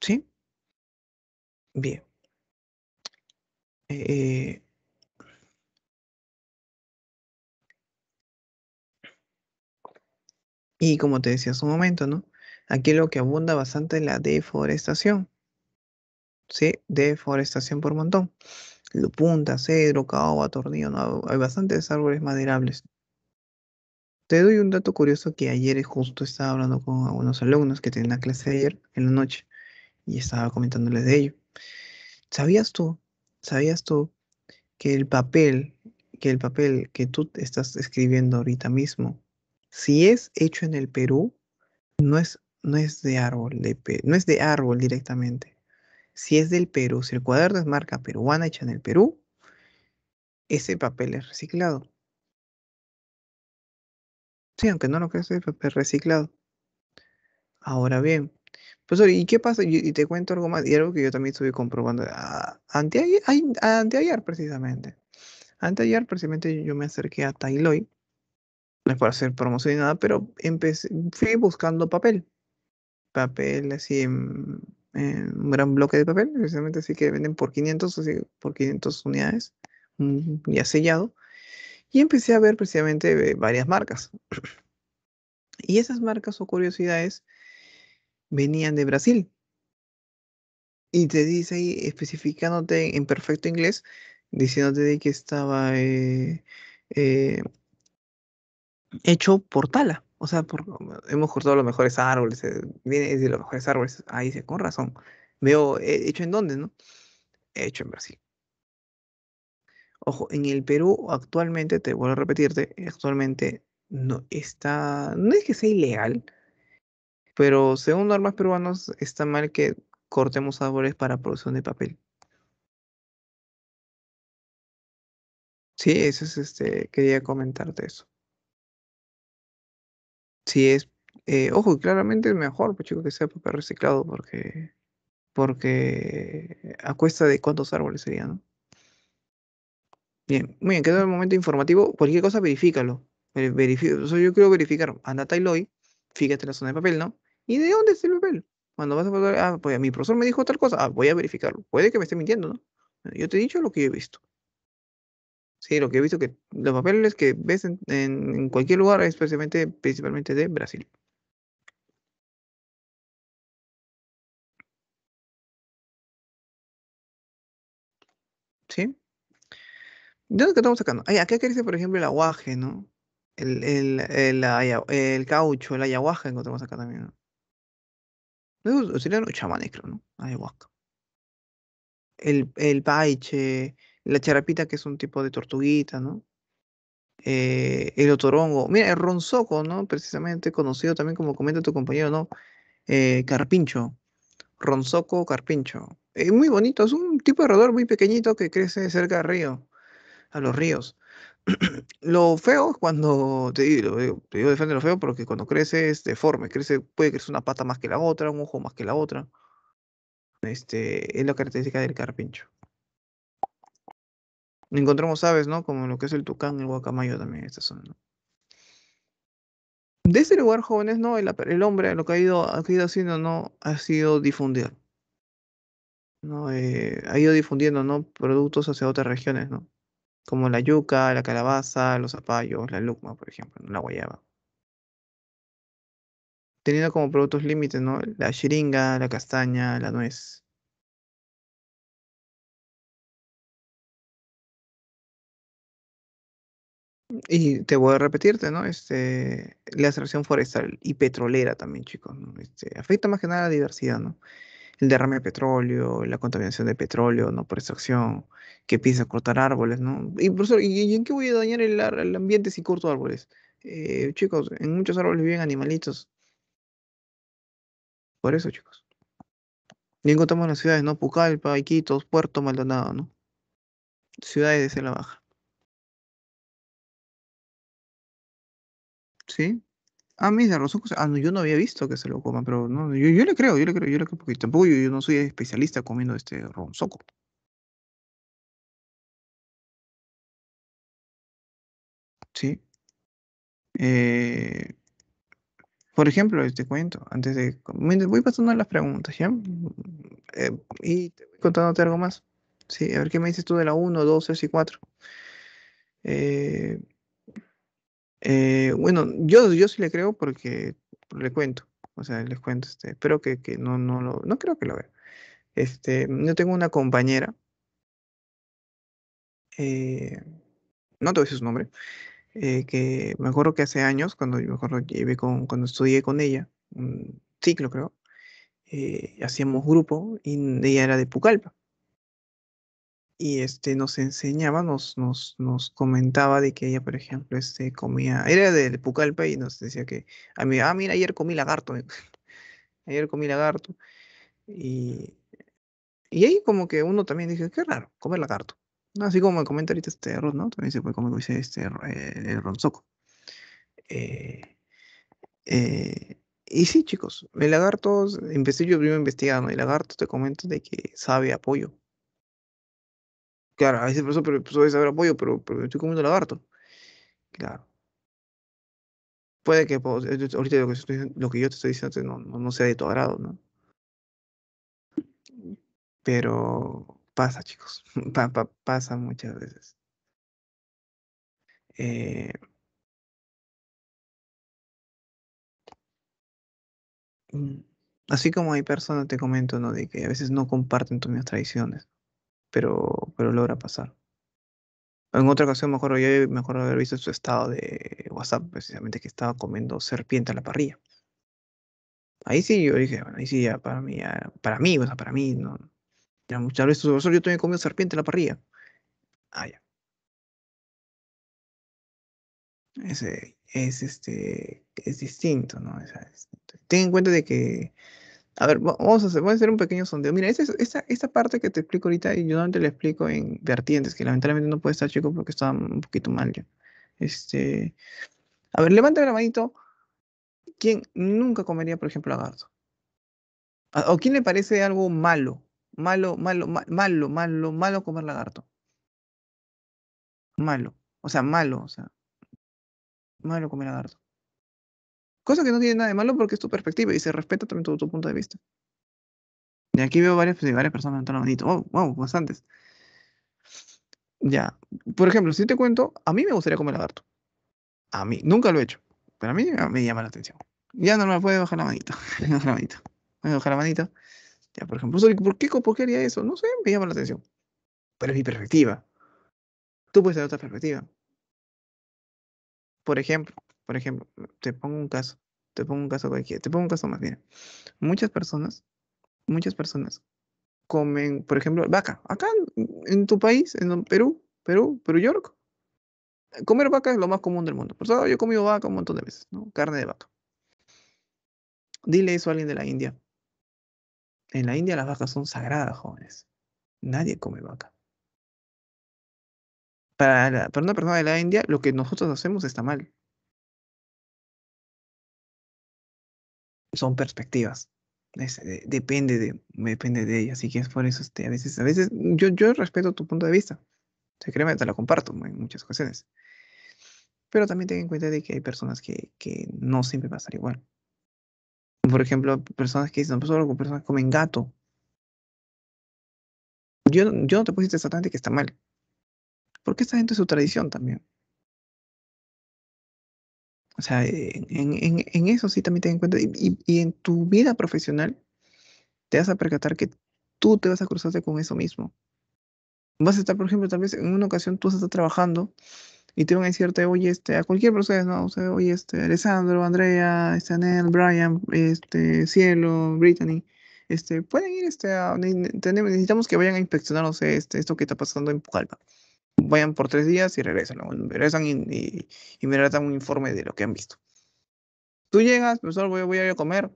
Speaker 1: ¿Sí? Bien. Eh,
Speaker 2: y como te decía hace un momento, ¿no? Aquí lo que abunda bastante es la deforestación. Sí, deforestación por montón. Lupunta, cedro, caoba, tornillo, no, hay bastantes árboles maderables. Te doy un dato curioso que ayer justo estaba hablando con algunos alumnos que tenían la clase ayer en la noche y estaba comentándoles de ello. ¿Sabías tú ¿Sabías tú que el papel, que el papel que tú estás escribiendo ahorita mismo, si es hecho en el Perú, no es, no es de árbol, de, no es de árbol directamente. Si es del Perú, si el cuaderno es marca peruana hecha en el Perú, ese papel es reciclado. Sí, aunque no lo creas, es papel reciclado. Ahora bien, pues, ¿y qué pasa? Y, te cuento algo más, y algo que yo también estuve comprobando ah, ante ayer, precisamente. Ante precisamente. ayer precisamente yo me acerqué a Tailoy, no es para hacer promoción ni nada, pero empecé, fui buscando papel. Papel así en, un gran bloque de papel, precisamente así que venden por 500, así por 500 unidades, mm, ya sellado. Y empecé a ver precisamente eh, varias marcas. Y esas marcas o curiosidades venían de Brasil. Y te dice ahí, especificándote en perfecto inglés, diciéndote de que estaba eh, eh, hecho por tala. O sea, hemos cortado los mejores árboles, eh, viene de los mejores árboles. Ahí dice, con razón. Veo, ¿hecho en dónde, no? Hecho en Brasil. Ojo, en el Perú actualmente, te vuelvo a repetirte, actualmente no está, no es que sea ilegal, pero según normas peruanas está mal que
Speaker 1: cortemos árboles para producción de papel. Sí, eso es este, quería comentarte eso.
Speaker 2: Sí, es, eh, ojo, claramente es mejor, pues chico, que sea papel reciclado, porque, porque a cuesta de cuántos árboles sería, ¿no? Bien, muy bien, quedó el momento informativo. Cualquier cosa, verifícalo. Eso yo quiero verificar, a y fíjate la zona de papel, ¿no? ¿Y de dónde es el papel? Cuando vas a poder, ah, pues mi profesor me dijo tal cosa, ah, voy a verificarlo. Puede que me esté mintiendo, ¿no? Yo te he dicho lo que he visto. Sí, lo que he visto que los papeles que ves en, cualquier lugar, especialmente,
Speaker 1: principalmente de Brasil. ¿Sí?
Speaker 2: ¿De dónde estamos sacando? Ay, acá crece, por ejemplo, el aguaje, ¿no? El, el, el, el, caucho, el ayahuasca encontramos acá también, ¿no? Ah, el, el paiche, la charapita, que es un tipo de tortuguita, ¿no? Eh, el otorongo, mira, el ronzoco, ¿no? Precisamente conocido también como comenta tu compañero, ¿no? Eh, carpincho, ronzoco carpincho. Es muy bonito, es un tipo de roedor muy pequeñito que crece cerca del río, a los ríos lo feo es cuando, te digo, te digo, defender lo feo, porque cuando crece es deforme, crece, puede crecer una pata más que la otra, un ojo más que la otra. Este, es la característica del carpincho. Encontramos aves, ¿no? Como lo que es el tucán, el guacamayo también, estas son, De ese lugar, jóvenes, ¿no? El, hombre lo que ha ido, ha ido haciendo, ¿no? Ha sido difundir. ¿no? Eh, ha ido difundiendo, ¿no? Productos hacia otras regiones, ¿no? como la yuca, la calabaza, los zapallos, la lucma, por ejemplo, la guayaba.
Speaker 1: Teniendo como productos límites, ¿no? La chiringa, la castaña, la nuez. Y te voy a repetirte, ¿no? Este,
Speaker 2: la extracción forestal y petrolera también, chicos, este, afecta más que nada a la diversidad, ¿no? El derrame de petróleo, la contaminación de petróleo, ¿no? Por extracción, que empieza cortar árboles, ¿no? Y profesor, ¿y, en qué voy a dañar el, ambiente si corto árboles? Eh, chicos, en muchos árboles viven animalitos. Por eso, chicos.
Speaker 1: Y encontramos en las ciudades, ¿no? Pucallpa, Iquitos, Puerto Maldonado, ¿no? Ciudades de La Baja. ¿Sí? Ah, mira, razón. Ah, no, yo no había visto que se lo coman, pero no, yo, le creo, yo le creo, yo le creo, porque tampoco yo, yo no soy especialista comiendo este ronzoco. ¿sí? Eh, por ejemplo, te cuento, antes de... Voy pasando las preguntas, ¿ya?
Speaker 2: Eh, y contándote algo más. Sí, a ver qué me dices tú de la 1, 2, 3 y 4. Eh, bueno, yo, yo sí le creo porque le cuento. O sea, les cuento, este, espero que, que no, no lo, no creo que lo vea. Este, yo tengo una compañera, no te voy a decir su nombre, eh, que me acuerdo que hace años, cuando yo me acuerdo, llevé con, cuando estudié con ella, un ciclo creo, eh, hacíamos grupo y ella era de Pucallpa. Y este, nos enseñaba, nos, nos, nos comentaba de que ella, por ejemplo, este, comía, era de Pucallpa y nos decía que, a ah, mí, ah, mira, ayer comí lagarto, ayer comí lagarto. Y, y ahí como que uno también dice, qué raro, comer lagarto. Así como me comenta ahorita este Ron, ¿no? También se puede, como dice este eh, Ronzoco. Eh, eh, y sí, chicos, el lagarto, empecé yo primero investigando, el lagarto te comento de que sabe apoyo. Claro, a veces por eso pero, pues, puede saber apoyo, pero, estoy comiendo lagarto. Claro. Puede que pues, ahorita lo que, yo te estoy diciendo no, no, no sea de tu agrado, ¿no?
Speaker 1: Pero Pasa, chicos. pasa muchas veces. Eh, mm, así como hay personas, te comento,
Speaker 2: ¿no? De que a veces no comparten tus mismas tradiciones, pero, pero logra pasar. En otra ocasión me acuerdo, yo me haber visto su estado de WhatsApp, precisamente que estaba comiendo serpiente a la parrilla. Ahí sí yo dije, bueno, ahí sí ya para mí, ya, para mí, o sea, para mí, no, muchas veces, profesor, yo también comido serpiente en la parrilla. Ah, ya. Ese, es este es distinto, ¿no? ten en cuenta de que, a ver, vamos a hacer, un pequeño sondeo. Mira, esta, parte que te explico ahorita, y yo no te la explico en vertientes, que lamentablemente no puede estar chico porque está un poquito mal ya. Este, a ver, levanta la manito. ¿Quién nunca comería, por ejemplo, lagarto? Ah, ¿O quién le parece algo malo? Malo, malo, malo, malo, malo comer lagarto. Malo. O sea, malo, o sea. Malo comer lagarto. Cosa que no tiene nada de malo porque es tu perspectiva y se respeta también tu, punto de vista. Y aquí veo varias, pues, varias personas la manito. Oh, wow, bastantes. Ya. Por ejemplo, si te cuento, a mí me gustaría comer lagarto. A mí, nunca lo he hecho. Pero a mí me llama la atención. Ya no me puede bajar la manita. bajar la manita. Voy a bajar la manita por ejemplo, ¿por qué, ¿por qué haría eso? No sé, me llama la atención. Pero es mi perspectiva. Tú puedes tener otra perspectiva. Por ejemplo, por ejemplo, te pongo un caso, te pongo un caso cualquiera, te pongo un caso más, mira. Muchas personas, muchas personas comen, por ejemplo, vaca. Acá, en tu país, en Perú, Perú, Perú York, comer vaca es lo más común del mundo. Por eso yo he comido vaca un montón de veces, ¿no? Carne de vaca. Dile eso a alguien de la India. En la India las vacas son sagradas, jóvenes. Nadie come vaca.
Speaker 1: Para, la, una persona de la India, lo que nosotros hacemos está mal. Son perspectivas. Eh, depende, de,
Speaker 2: depende de ella. Así que es por eso este, a veces, a veces, yo, yo respeto tu punto de vista. Se créeme, te lo comparto en muchas ocasiones. Pero también ten en cuenta de que hay personas que, que no siempre va a estar igual. Por ejemplo, personas que dicen, pues, solo personas comen gato.
Speaker 1: Yo, yo no te puedo decir exactamente que está mal. Porque está dentro de su tradición también. O sea, en,
Speaker 2: en, en eso sí también ten en cuenta. Y, y, en tu vida profesional, te vas a percatar que tú te vas a cruzarte con eso mismo. Vas a estar, por ejemplo, tal vez en una ocasión tú estás trabajando y te van a decirte, oye, este, a cualquier proceso, ¿no? oye, este, Alessandro, Andrea, Stanel, este, Brian, este, Cielo, Brittany, este, pueden ir, este, a, necesitamos que vayan a inspeccionar, o este, esto que está pasando en Pucallpa. Vayan por tres días y regresan, regresan y, y, me relatan un informe de lo que han visto. Tú llegas, profesor, voy, a ir a comer,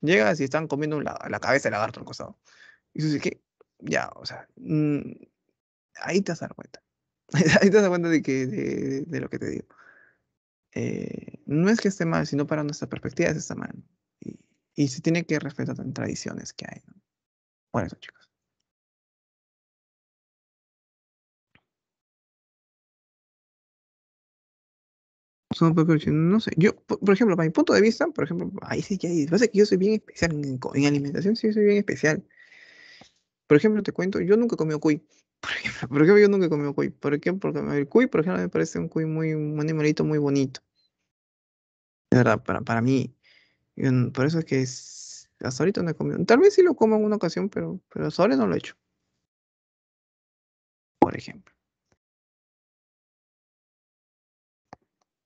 Speaker 2: llegas y están comiendo la, cabeza de lagarto al costado. Y eso sí que, Ya, o sea, mm, ahí te vas a cuenta. Ahí te das cuenta de, de, lo que te digo. Eh, no es que esté mal,
Speaker 1: sino para nuestra perspectiva está mal. Y, se tiene que respetar las tradiciones que hay. Bueno, eso, chicos. no sé, yo, por
Speaker 2: ejemplo, para mi punto de vista, por ejemplo, ahí sí que hay, que yo soy bien especial en, en, alimentación, sí, soy bien especial. Por ejemplo, te cuento, yo nunca comí cuy, Por ejemplo, yo nunca he comido cuy. ¿Por qué? Porque el cuy, por ejemplo, me parece un cuy muy, un animalito muy bonito. De verdad, para, para mí. Por eso es que hasta ahorita no he comido. Tal vez sí lo como en una
Speaker 1: ocasión, pero, pero hasta ahora no lo he hecho. Por ejemplo.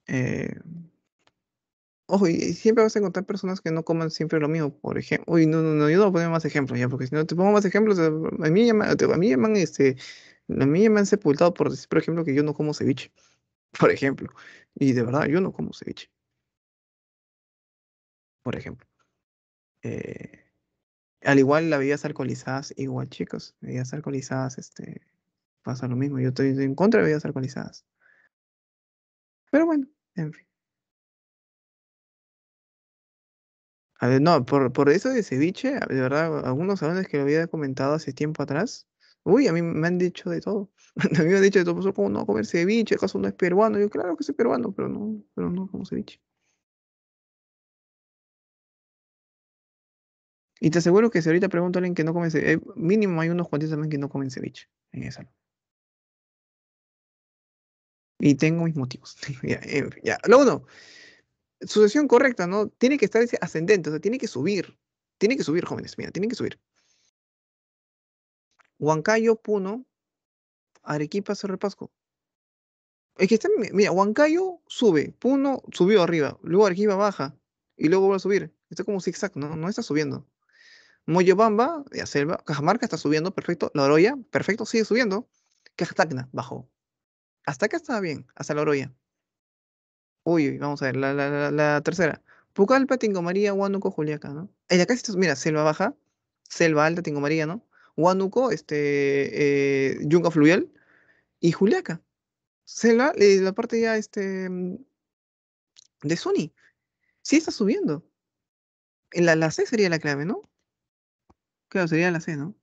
Speaker 1: Eh,
Speaker 2: Ojo, y siempre vas a encontrar personas que no coman siempre lo mismo, por ejemplo. Uy, no, no, no, yo no voy a poner más ejemplos ya, porque si no te pongo más ejemplos, a mí a mí llaman, este, a mí me han sepultado por decir, por ejemplo, que yo no como ceviche, por ejemplo. Y de verdad, yo no como ceviche. Por ejemplo. Eh, al igual las bebidas alcoholizadas, igual chicos, bebidas alcoholizadas, este, pasa lo mismo. Yo estoy en contra
Speaker 1: de bebidas alcoholizadas. Pero bueno, en fin. A ver, no, por, por eso de ceviche, de verdad, algunos salones
Speaker 2: que lo había comentado hace tiempo atrás, uy, a mí me han dicho de todo. a mí me han dicho de todo, pues,
Speaker 1: ¿cómo no comer ceviche? ¿Acaso no es peruano? Yo, claro que soy peruano, pero no, pero no como ceviche. Y te aseguro que si ahorita pregunto a alguien que no come ceviche, eh, mínimo hay unos cuantos también que no comen ceviche en esa.
Speaker 2: Y tengo mis motivos.
Speaker 1: ya. Lo uno, sucesión
Speaker 2: correcta, ¿no? Tiene que estar ese ascendente, o sea, tiene que subir. Tiene que subir, jóvenes, mira, tiene que subir. Huancayo, Puno, Arequipa, Cerro Pasco. Es que está, mira, Huancayo sube, Puno subió arriba, luego Arequipa baja y luego vuelve a subir. Está como zigzag, ¿no? No está subiendo. Moyobamba, ya selva, Cajamarca está subiendo, perfecto. La Oroya, perfecto, sigue subiendo. Cajatacna, bajó. Hasta acá estaba bien, hasta la Oroya. Uy, vamos a ver, la, la, la, la tercera. Pucallpa, Huánuco, Juliaca, ¿no? mira, selva baja, selva alta, María, ¿no? Huánuco, este, eh, Yunga Fluvial y Juliaca. Selva, eh, la parte ya, este, mm, de Suni.
Speaker 1: Sí está subiendo. La, la C sería la clave, ¿no? Claro, sería la C, ¿no?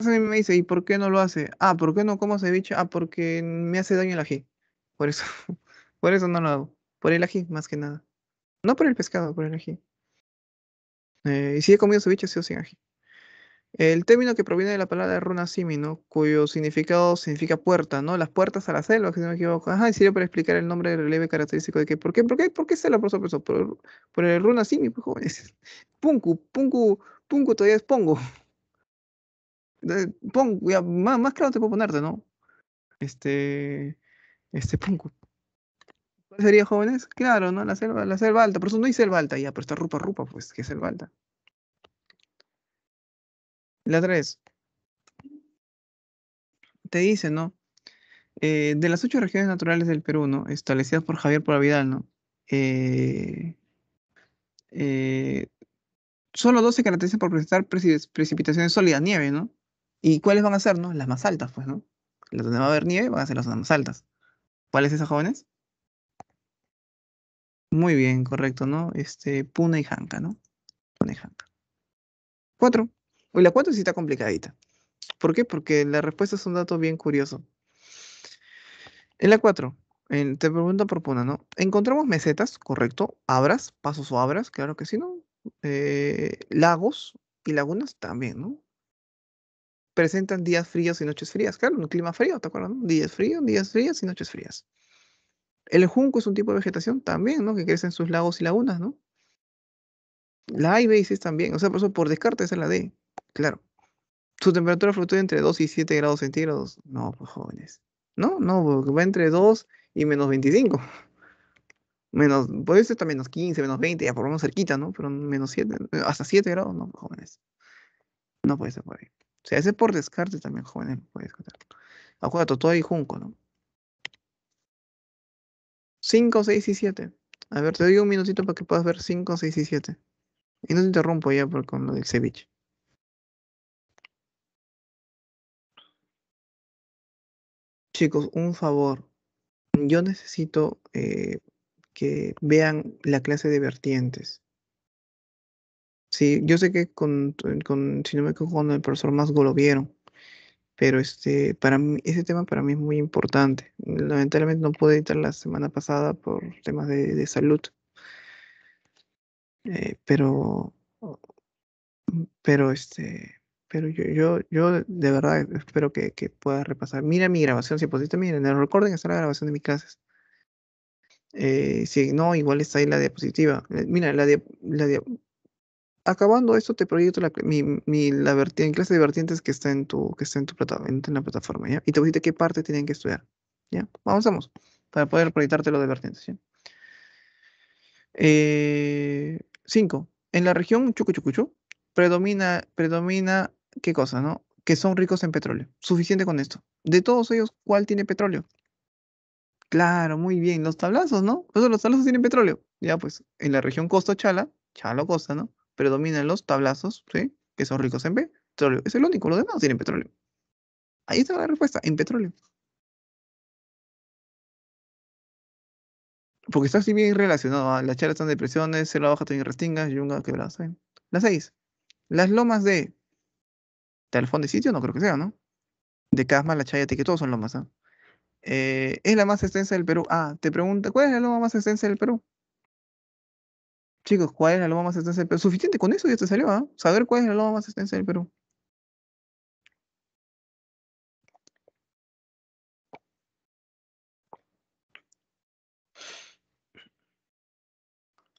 Speaker 1: me dice, ¿y
Speaker 2: por qué no lo hace? Ah, ¿por qué no como ceviche? Ah, porque me hace daño el ají. Por eso, por eso no lo hago. Por el ají, más que nada. No por el pescado, por el ají. Eh, y si he comido ceviche, sí o sin ají. El término que proviene de la palabra runa simi, ¿no? cuyo significado significa puerta, ¿no? Las puertas a la selva, si no me equivoco. Ajá, y sirve para explicar el nombre del relieve característico de qué? ¿por qué? ¿Por qué? ¿Por qué selva, por eso? Por, por el runa simi, pues jóvenes. Punku, punku, punku todavía es pongo. Pongo más, claro te puedo ponerte, ¿no? Este. Este, punku sería jóvenes? Claro, ¿no? La selva, la selva alta. Por eso no hay selva alta ya, pero está rupa rupa, pues, que es selva alta. La tres Te dice, ¿no? Eh, de las ocho regiones naturales del Perú, ¿no? Establecidas por Javier Poravidal ¿no? Eh, eh, solo dos se caracterizan por presentar precipitaciones sólidas, nieve, ¿no? ¿Y cuáles van a ser, no? Las más altas, pues, ¿no? Las donde va a haber nieve van a ser las más altas. ¿Cuáles esas jóvenes? Muy bien, correcto, ¿no? Este, Puna y Janca, ¿no? Puna y Janca. Cuatro. Hoy la cuatro sí está complicadita. ¿Por qué? Porque la respuesta es un dato bien curioso. En la cuatro, te pregunto por Puna, ¿no? ¿Encontramos mesetas, correcto? ¿Abras? ¿Pasos o abras? Claro que sí, ¿no? Eh, lagos y lagunas también, ¿no? presentan días fríos y noches frías. Claro, un clima frío, ¿te acuerdas? Días fríos, días fríos y noches frías. El junco es un tipo de vegetación también, ¿no? Que crece en sus lagos y lagunas, ¿no? La A y también. O sea, por eso por descarte esa es la D. Claro. Su temperatura fluctúa entre 2 y 7 grados centígrados. No, pues jóvenes. No, no, porque va entre 2 y menos 25. Menos, puede ser hasta menos 15, menos 20, ya por lo menos cerquita, ¿no? Pero menos 7, hasta 7 grados, no, jóvenes. No puede ser por ahí. Se hace por descarte también, jóvenes, puede descartar. Acuérdate, ah, todo y Junco, ¿no? 5, 6 y 7. A ver, te doy un minutito para que puedas ver 5, 6 y 7. Y
Speaker 1: no te interrumpo ya con lo del ceviche. Chicos, un favor. Yo necesito
Speaker 2: eh, que vean la clase de vertientes. Sí, yo sé que con, con si no me equivoco, con el profesor Masgo lo vieron, pero este, para mí, ese tema para mí es muy importante. Lamentablemente no pude editar la semana pasada por temas de, salud, eh, pero, pero este, pero yo, yo, yo de verdad espero que, pueda repasar. Mira mi grabación, si pusiste, miren, en el recording está la grabación de mis clases. Eh, si no, igual está ahí la diapositiva. Eh, mira, la, diapositiva la, acabando esto te proyecto la, mi, la, clase de vertientes que está en tu, que está en tu la plataforma, ¿ya? Y te voy a decir qué parte tienen que estudiar, ¿ya? Avanzamos para poder proyectarte lo de vertientes, eh, cinco. En la región Chucuchucuchu, predomina, predomina, ¿qué cosa, no? Que son ricos en petróleo. Suficiente con esto. De todos ellos, ¿cuál tiene petróleo? Claro, muy bien. Los tablazos, ¿no? pues los tablazos tienen petróleo. Ya, pues, en la región Costa Chala, Chalo Costa, ¿no?
Speaker 1: predominan los tablazos, ¿sí? Que son ricos en petróleo. Es el único, los demás tienen petróleo. Ahí está la respuesta, en petróleo.
Speaker 2: Porque está así bien relacionado a ¿ah? las están de presiones, la Baja también Restingas, Yunga, Quebradas. Las seis. Las lomas de Talfón de Sitio, no creo que sea, ¿no? De Casma, La Chayate, que todos son lomas, ¿ah? eh, es la más extensa del Perú. Ah, te pregunta, ¿cuál es la loma más extensa del Perú? Chicos, ¿cuál es la loma más extensa del Perú? Suficiente
Speaker 1: con eso ya te salió, ¿ah? Saber cuál es la loma más extensa del Perú.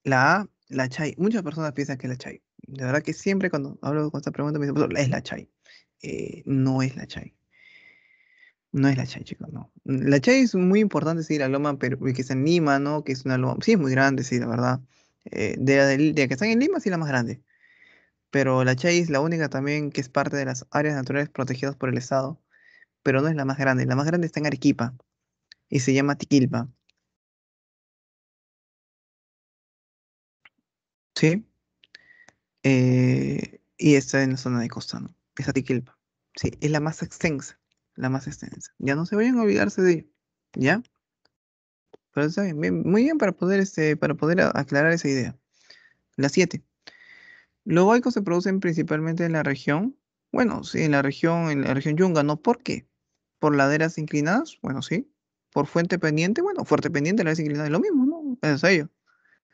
Speaker 1: La A, la Chay. Muchas personas piensan que es la Chay.
Speaker 2: De verdad que siempre cuando hablo con esta pregunta me dicen, es la Chay. Eh, no es la Chay. No es la Chay, chicos, no. La Chay es muy importante, sí, la loma pero que se anima, ¿no? Que es una loma. Sí, es muy grande, sí, la verdad. Eh, de, la que están en Lima, sí la más grande. Pero la Chay es la única también que es parte de las áreas naturales protegidas por el Estado,
Speaker 1: pero no es la más grande. La más grande está en Arequipa y se llama Tiquilpa. ¿Sí? Eh, y está en la zona de costa, ¿no? Es Tiquilpa. Sí, es la más
Speaker 2: extensa, la más extensa. Ya no se vayan a olvidarse de ¿ya? Pero muy bien para poder, este, para poder aclarar esa idea. La 7. Los huecos se producen principalmente en la región, bueno, sí, en la región, en la región yunga, ¿no? ¿Por qué? ¿Por laderas inclinadas? Bueno, sí. ¿Por fuente pendiente? Bueno, fuerte pendiente, laderas inclinadas, es lo mismo, ¿no? Es ello.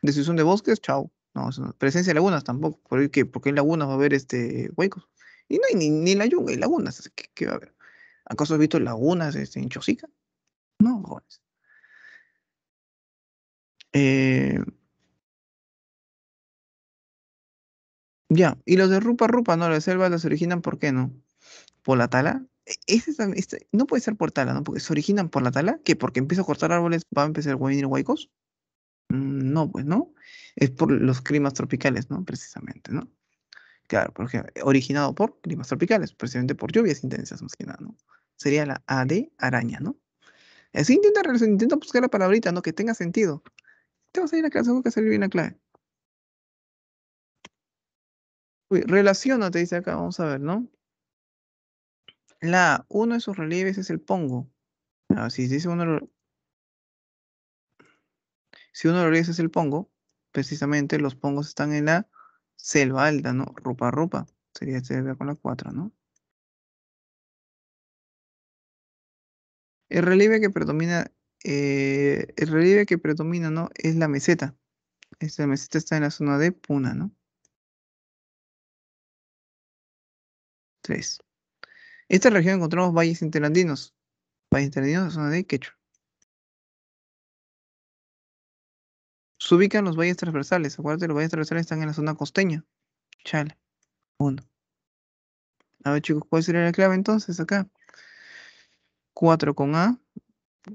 Speaker 2: Decisión de bosques, chao. No, presencia de lagunas tampoco. ¿Por qué? Porque en lagunas va a haber este, huecos. Y no hay ni, ni la yunga, hay lagunas. ¿Qué, va a haber?
Speaker 1: ¿Acaso has visto lagunas este, en Chosica? No, jóvenes. Eh,
Speaker 2: ya, y los de Rupa Rupa, no, los de Selva los originan, ¿por qué no? ¿Por la tala? E-, este, no puede ser por tala, ¿no? Porque se originan por la tala, que porque empiezo a cortar árboles va a empezar a venir huecos mm, No, pues no. Es por los climas tropicales, ¿no? Precisamente, ¿no? Claro, porque originado por climas tropicales, precisamente por lluvias intensas, más que nada, ¿no? Sería la A de araña, ¿no? Así eh, intenta, intenta buscar la palabrita, ¿no? Que tenga sentido te vas a ir a clase, tengo que salir bien a clase. Uy, te dice acá, vamos a ver, ¿no? La, uno de sus relieves es el pongo. si dice uno, si uno de los relieves es el pongo, precisamente los pongos están en la selva
Speaker 1: alta, ¿no? Rupa, rupa. Sería acá con la 4, ¿no? El relieve que predomina eh, el relieve
Speaker 2: que predomina, ¿no? Es la meseta. Esta meseta está en la zona de Puna, ¿no?
Speaker 1: 3. Esta región encontramos valles interandinos. Valles interandinos, zona de Quechua.
Speaker 2: Se ubican los valles transversales. Acuérdate, los valles transversales están en la zona costeña. Chale 1. A ver, chicos, ¿cuál sería la clave entonces acá? 4 con A,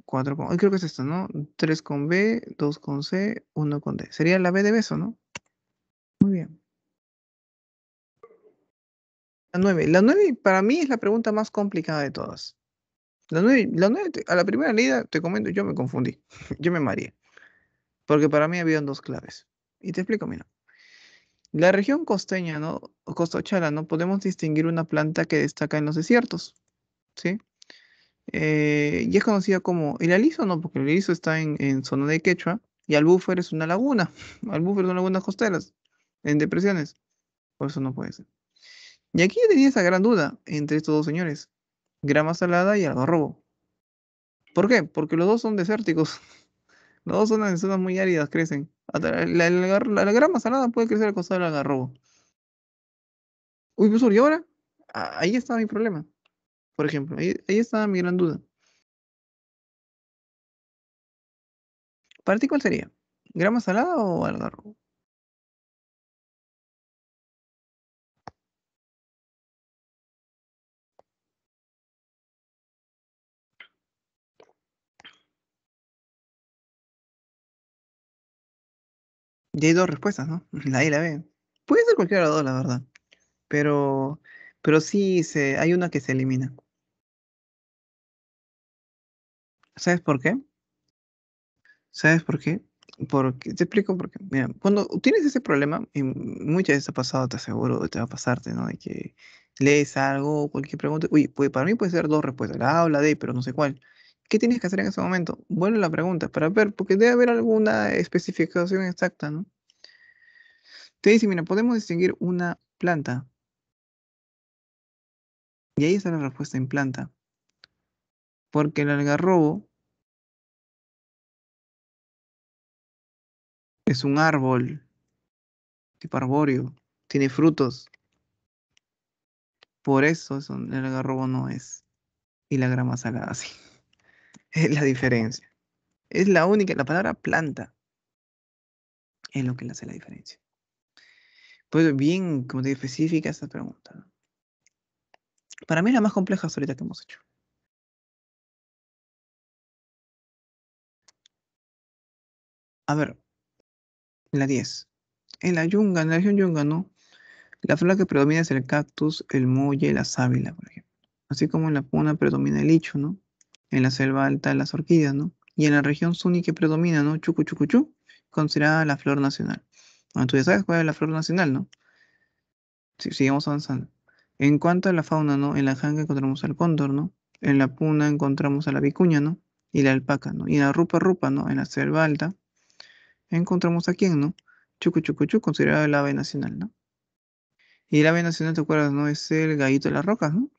Speaker 2: 4 con, creo que es esto, ¿no? 3 con B, 2 con C, 1 con D. Sería la B de beso, ¿no? Muy bien. La 9. La 9 para mí es la pregunta más complicada de todas. La 9, la 9 a la primera leída, te comento, yo me confundí. yo me mareé. Porque para mí habían dos claves. Y te explico, mira. La región costeña, ¿no? Costochala, ¿no? Podemos distinguir una planta que destaca en los desiertos, ¿sí? Eh, y es conocida como el aliso, no, porque el aliso está en, zona de Quechua y al es una laguna. Al es son laguna costera en depresiones. Por eso no puede ser. Y aquí tenía esa gran duda entre estos dos señores, Grama Salada y Algarrobo. ¿Por qué? Porque los dos son desérticos. Los dos son en zonas muy áridas, crecen. La, grama salada puede crecer al costado del algarrobo.
Speaker 1: Uy, ¿y ahora? Ah, ahí está mi problema por ejemplo. Ahí, está estaba mi gran duda. ¿Para ti cuál sería? ¿Grama salada o algarrobo? Y hay dos respuestas, ¿no? La A y la B. Puede ser
Speaker 2: cualquiera de las dos, la verdad. Pero, pero sí se, hay una que se elimina.
Speaker 1: ¿Sabes por qué? ¿Sabes por qué? Porque, te explico por qué. Mira, cuando tienes ese problema, y muchas veces ha
Speaker 2: pasado, te aseguro, te va a pasarte, ¿no? De que lees algo, cualquier pregunta. Uy, pues para mí puede ser dos respuestas, la A o la D, pero no sé cuál. ¿Qué tienes que hacer en ese momento? Vuelve la pregunta para ver, porque debe haber alguna especificación exacta, ¿no? Te dice, mira, podemos distinguir
Speaker 1: una planta. Y ahí está la respuesta en planta. Porque el algarrobo Es un árbol tipo arbóreo,
Speaker 2: tiene frutos. Por eso, el garrobo no es. Y la grama salada así. Es la diferencia. Es la única, la palabra planta es lo que le hace la diferencia. Pues
Speaker 1: bien, como te específica esa pregunta. Para mí es la más compleja ahorita que hemos hecho. A ver, la 10. En la yunga, en la región yunga, ¿no?
Speaker 2: La flora que predomina es el cactus, el molle, la sábila, por ejemplo. Así como en la puna predomina el licho, ¿no? En la selva alta, las orquídeas, ¿no? Y en la región suni que predomina, ¿no? Chucu, considerada la flor nacional. Bueno, ah, tú ya sabes cuál es la flor nacional, ¿no? si sigamos avanzando. En cuanto a la fauna, ¿no? En la janga encontramos al cóndor, ¿no? En la puna encontramos a la vicuña, ¿no? Y la alpaca, ¿no? Y la rupa rupa, ¿no? En la selva alta encontramos a quién, ¿no? Chucu chucu, considerado el ave nacional, ¿no? Y el ave nacional, ¿te acuerdas, no? Es el gallito de las rocas, ¿no?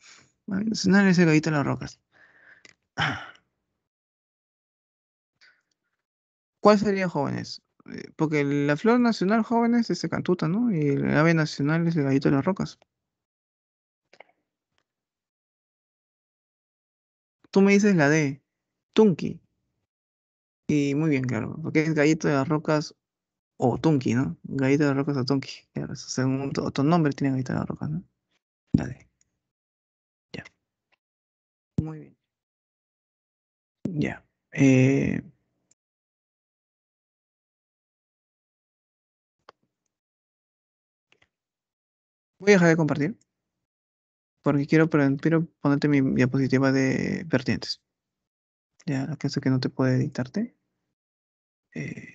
Speaker 2: El ave nacional es el gallito de las rocas. ¿Cuál sería jóvenes? Eh, porque la flor nacional jóvenes es el cantuta, ¿no? Y el ave
Speaker 1: nacional es el gallito de las rocas. Tú me dices la D, Tunki. Y muy bien, claro,
Speaker 2: porque es Gallito de las Rocas o Tunki, ¿no? Gallito de las Rocas o Tunki. Claro, según
Speaker 1: otro nombre tiene Gallito de las Rocas, ¿no? Dale. Ya. Muy bien. Ya. Eh. Voy a dejar de compartir porque quiero, ponerte mi diapositiva
Speaker 2: de vertientes. Ya, que eso que no te puede editarte. Eh,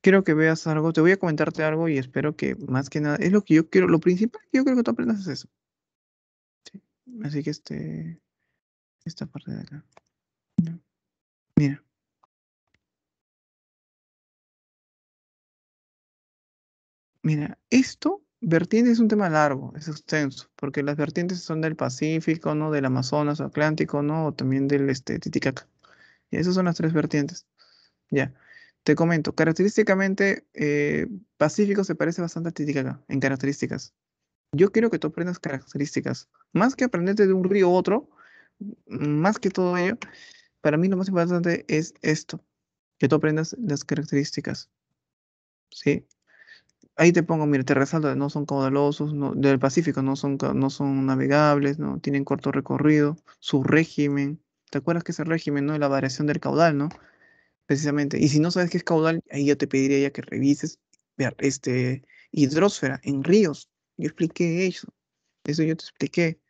Speaker 2: quiero que veas algo, te voy a comentarte algo y espero que más que nada, es lo que yo quiero, lo principal que yo creo que tú aprendas es eso. Así
Speaker 1: que este, esta parte de acá. Mira. Mira, esto, vertiente es un tema largo, es extenso, porque las vertientes son del Pacífico,
Speaker 2: ¿no? Del Amazonas, Atlántico, ¿no? O también del este, Titicaca. Y esas son las tres vertientes. Ya. Te comento, característicamente, eh, Pacífico se parece bastante a Titicaca en características. Yo quiero que tú aprendas características. Más que aprenderte de un río u otro, más que todo ello, para mí lo más importante es esto, que tú aprendas las características. ¿Sí? Ahí te pongo, mira, te resalto, no son caudalosos, no, del Pacífico no son, no son navegables, no tienen corto recorrido, su régimen. ¿Te acuerdas que ese régimen, no? La variación del caudal, ¿no? precisamente. Y si no sabes qué es caudal, ahí yo te pediría ya que revises este, hidrosfera en ríos. Yo expliqué eso. Eso yo te expliqué.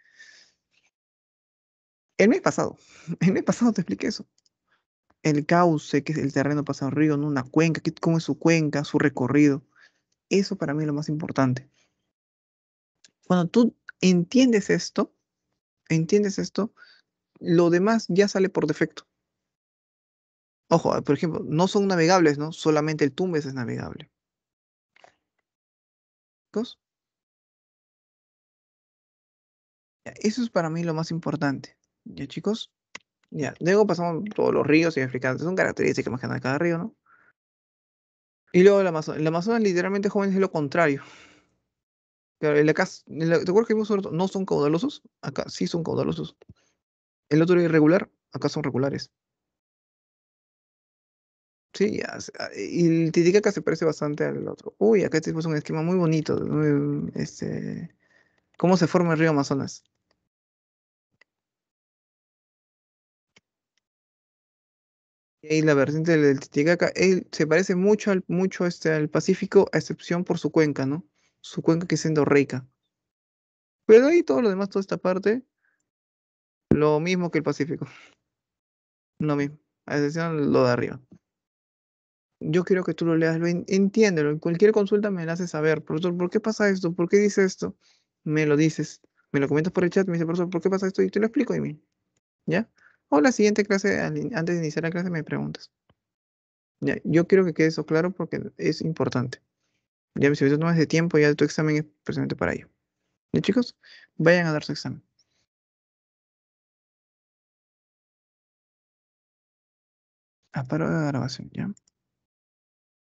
Speaker 2: El mes pasado, el mes pasado te expliqué eso. El cauce, que es el terreno pasa un río, en una cuenca, cómo es su cuenca, su recorrido. Eso para mí es lo más importante. Cuando tú entiendes esto, entiendes esto, lo demás ya sale por defecto. Ojo,
Speaker 1: por ejemplo, no son navegables, ¿no? Solamente el Tumbes es navegable. ¿Chicos? Eso es para mí
Speaker 2: lo más importante. ¿Ya, chicos? Ya, luego pasamos todos los ríos y africanos. Son características más que nada de cada río, ¿no? Y luego el Amazonas. El Amazonas literalmente, jóvenes, es lo contrario. Pero acá, ¿te acuerdas que vimos no son caudalosos? Acá sí son caudalosos. El otro irregular, acá son regulares. Sí, y el Titicaca se parece bastante al otro. Uy, acá tenemos un esquema muy
Speaker 1: bonito. este, ¿Cómo se forma el río Amazonas? Y la
Speaker 2: vertiente del Titicaca se parece mucho al, mucho este, al Pacífico, a excepción por su cuenca, ¿no? Su cuenca que es endorreica. Pero ahí todo lo demás, toda esta parte, lo mismo que el Pacífico. Lo mismo, a excepción lo de arriba yo quiero que tú lo leas, lo en, Cualquier consulta me la haces saber, profesor, ¿por qué pasa esto? ¿Por qué dice esto? Me lo dices, me lo comentas por el chat, me dice, profesor, ¿por qué pasa esto? Y te lo explico, y mí. ¿Ya? O la siguiente clase, antes de iniciar la clase, me preguntas. Yo quiero que quede eso claro porque es importante. Ya, si tú tomas de
Speaker 1: tiempo, ya tu examen es precisamente para ello. ¿Ya, chicos? Vayan a dar su examen. Aparo ah, la grabación, ¿ya?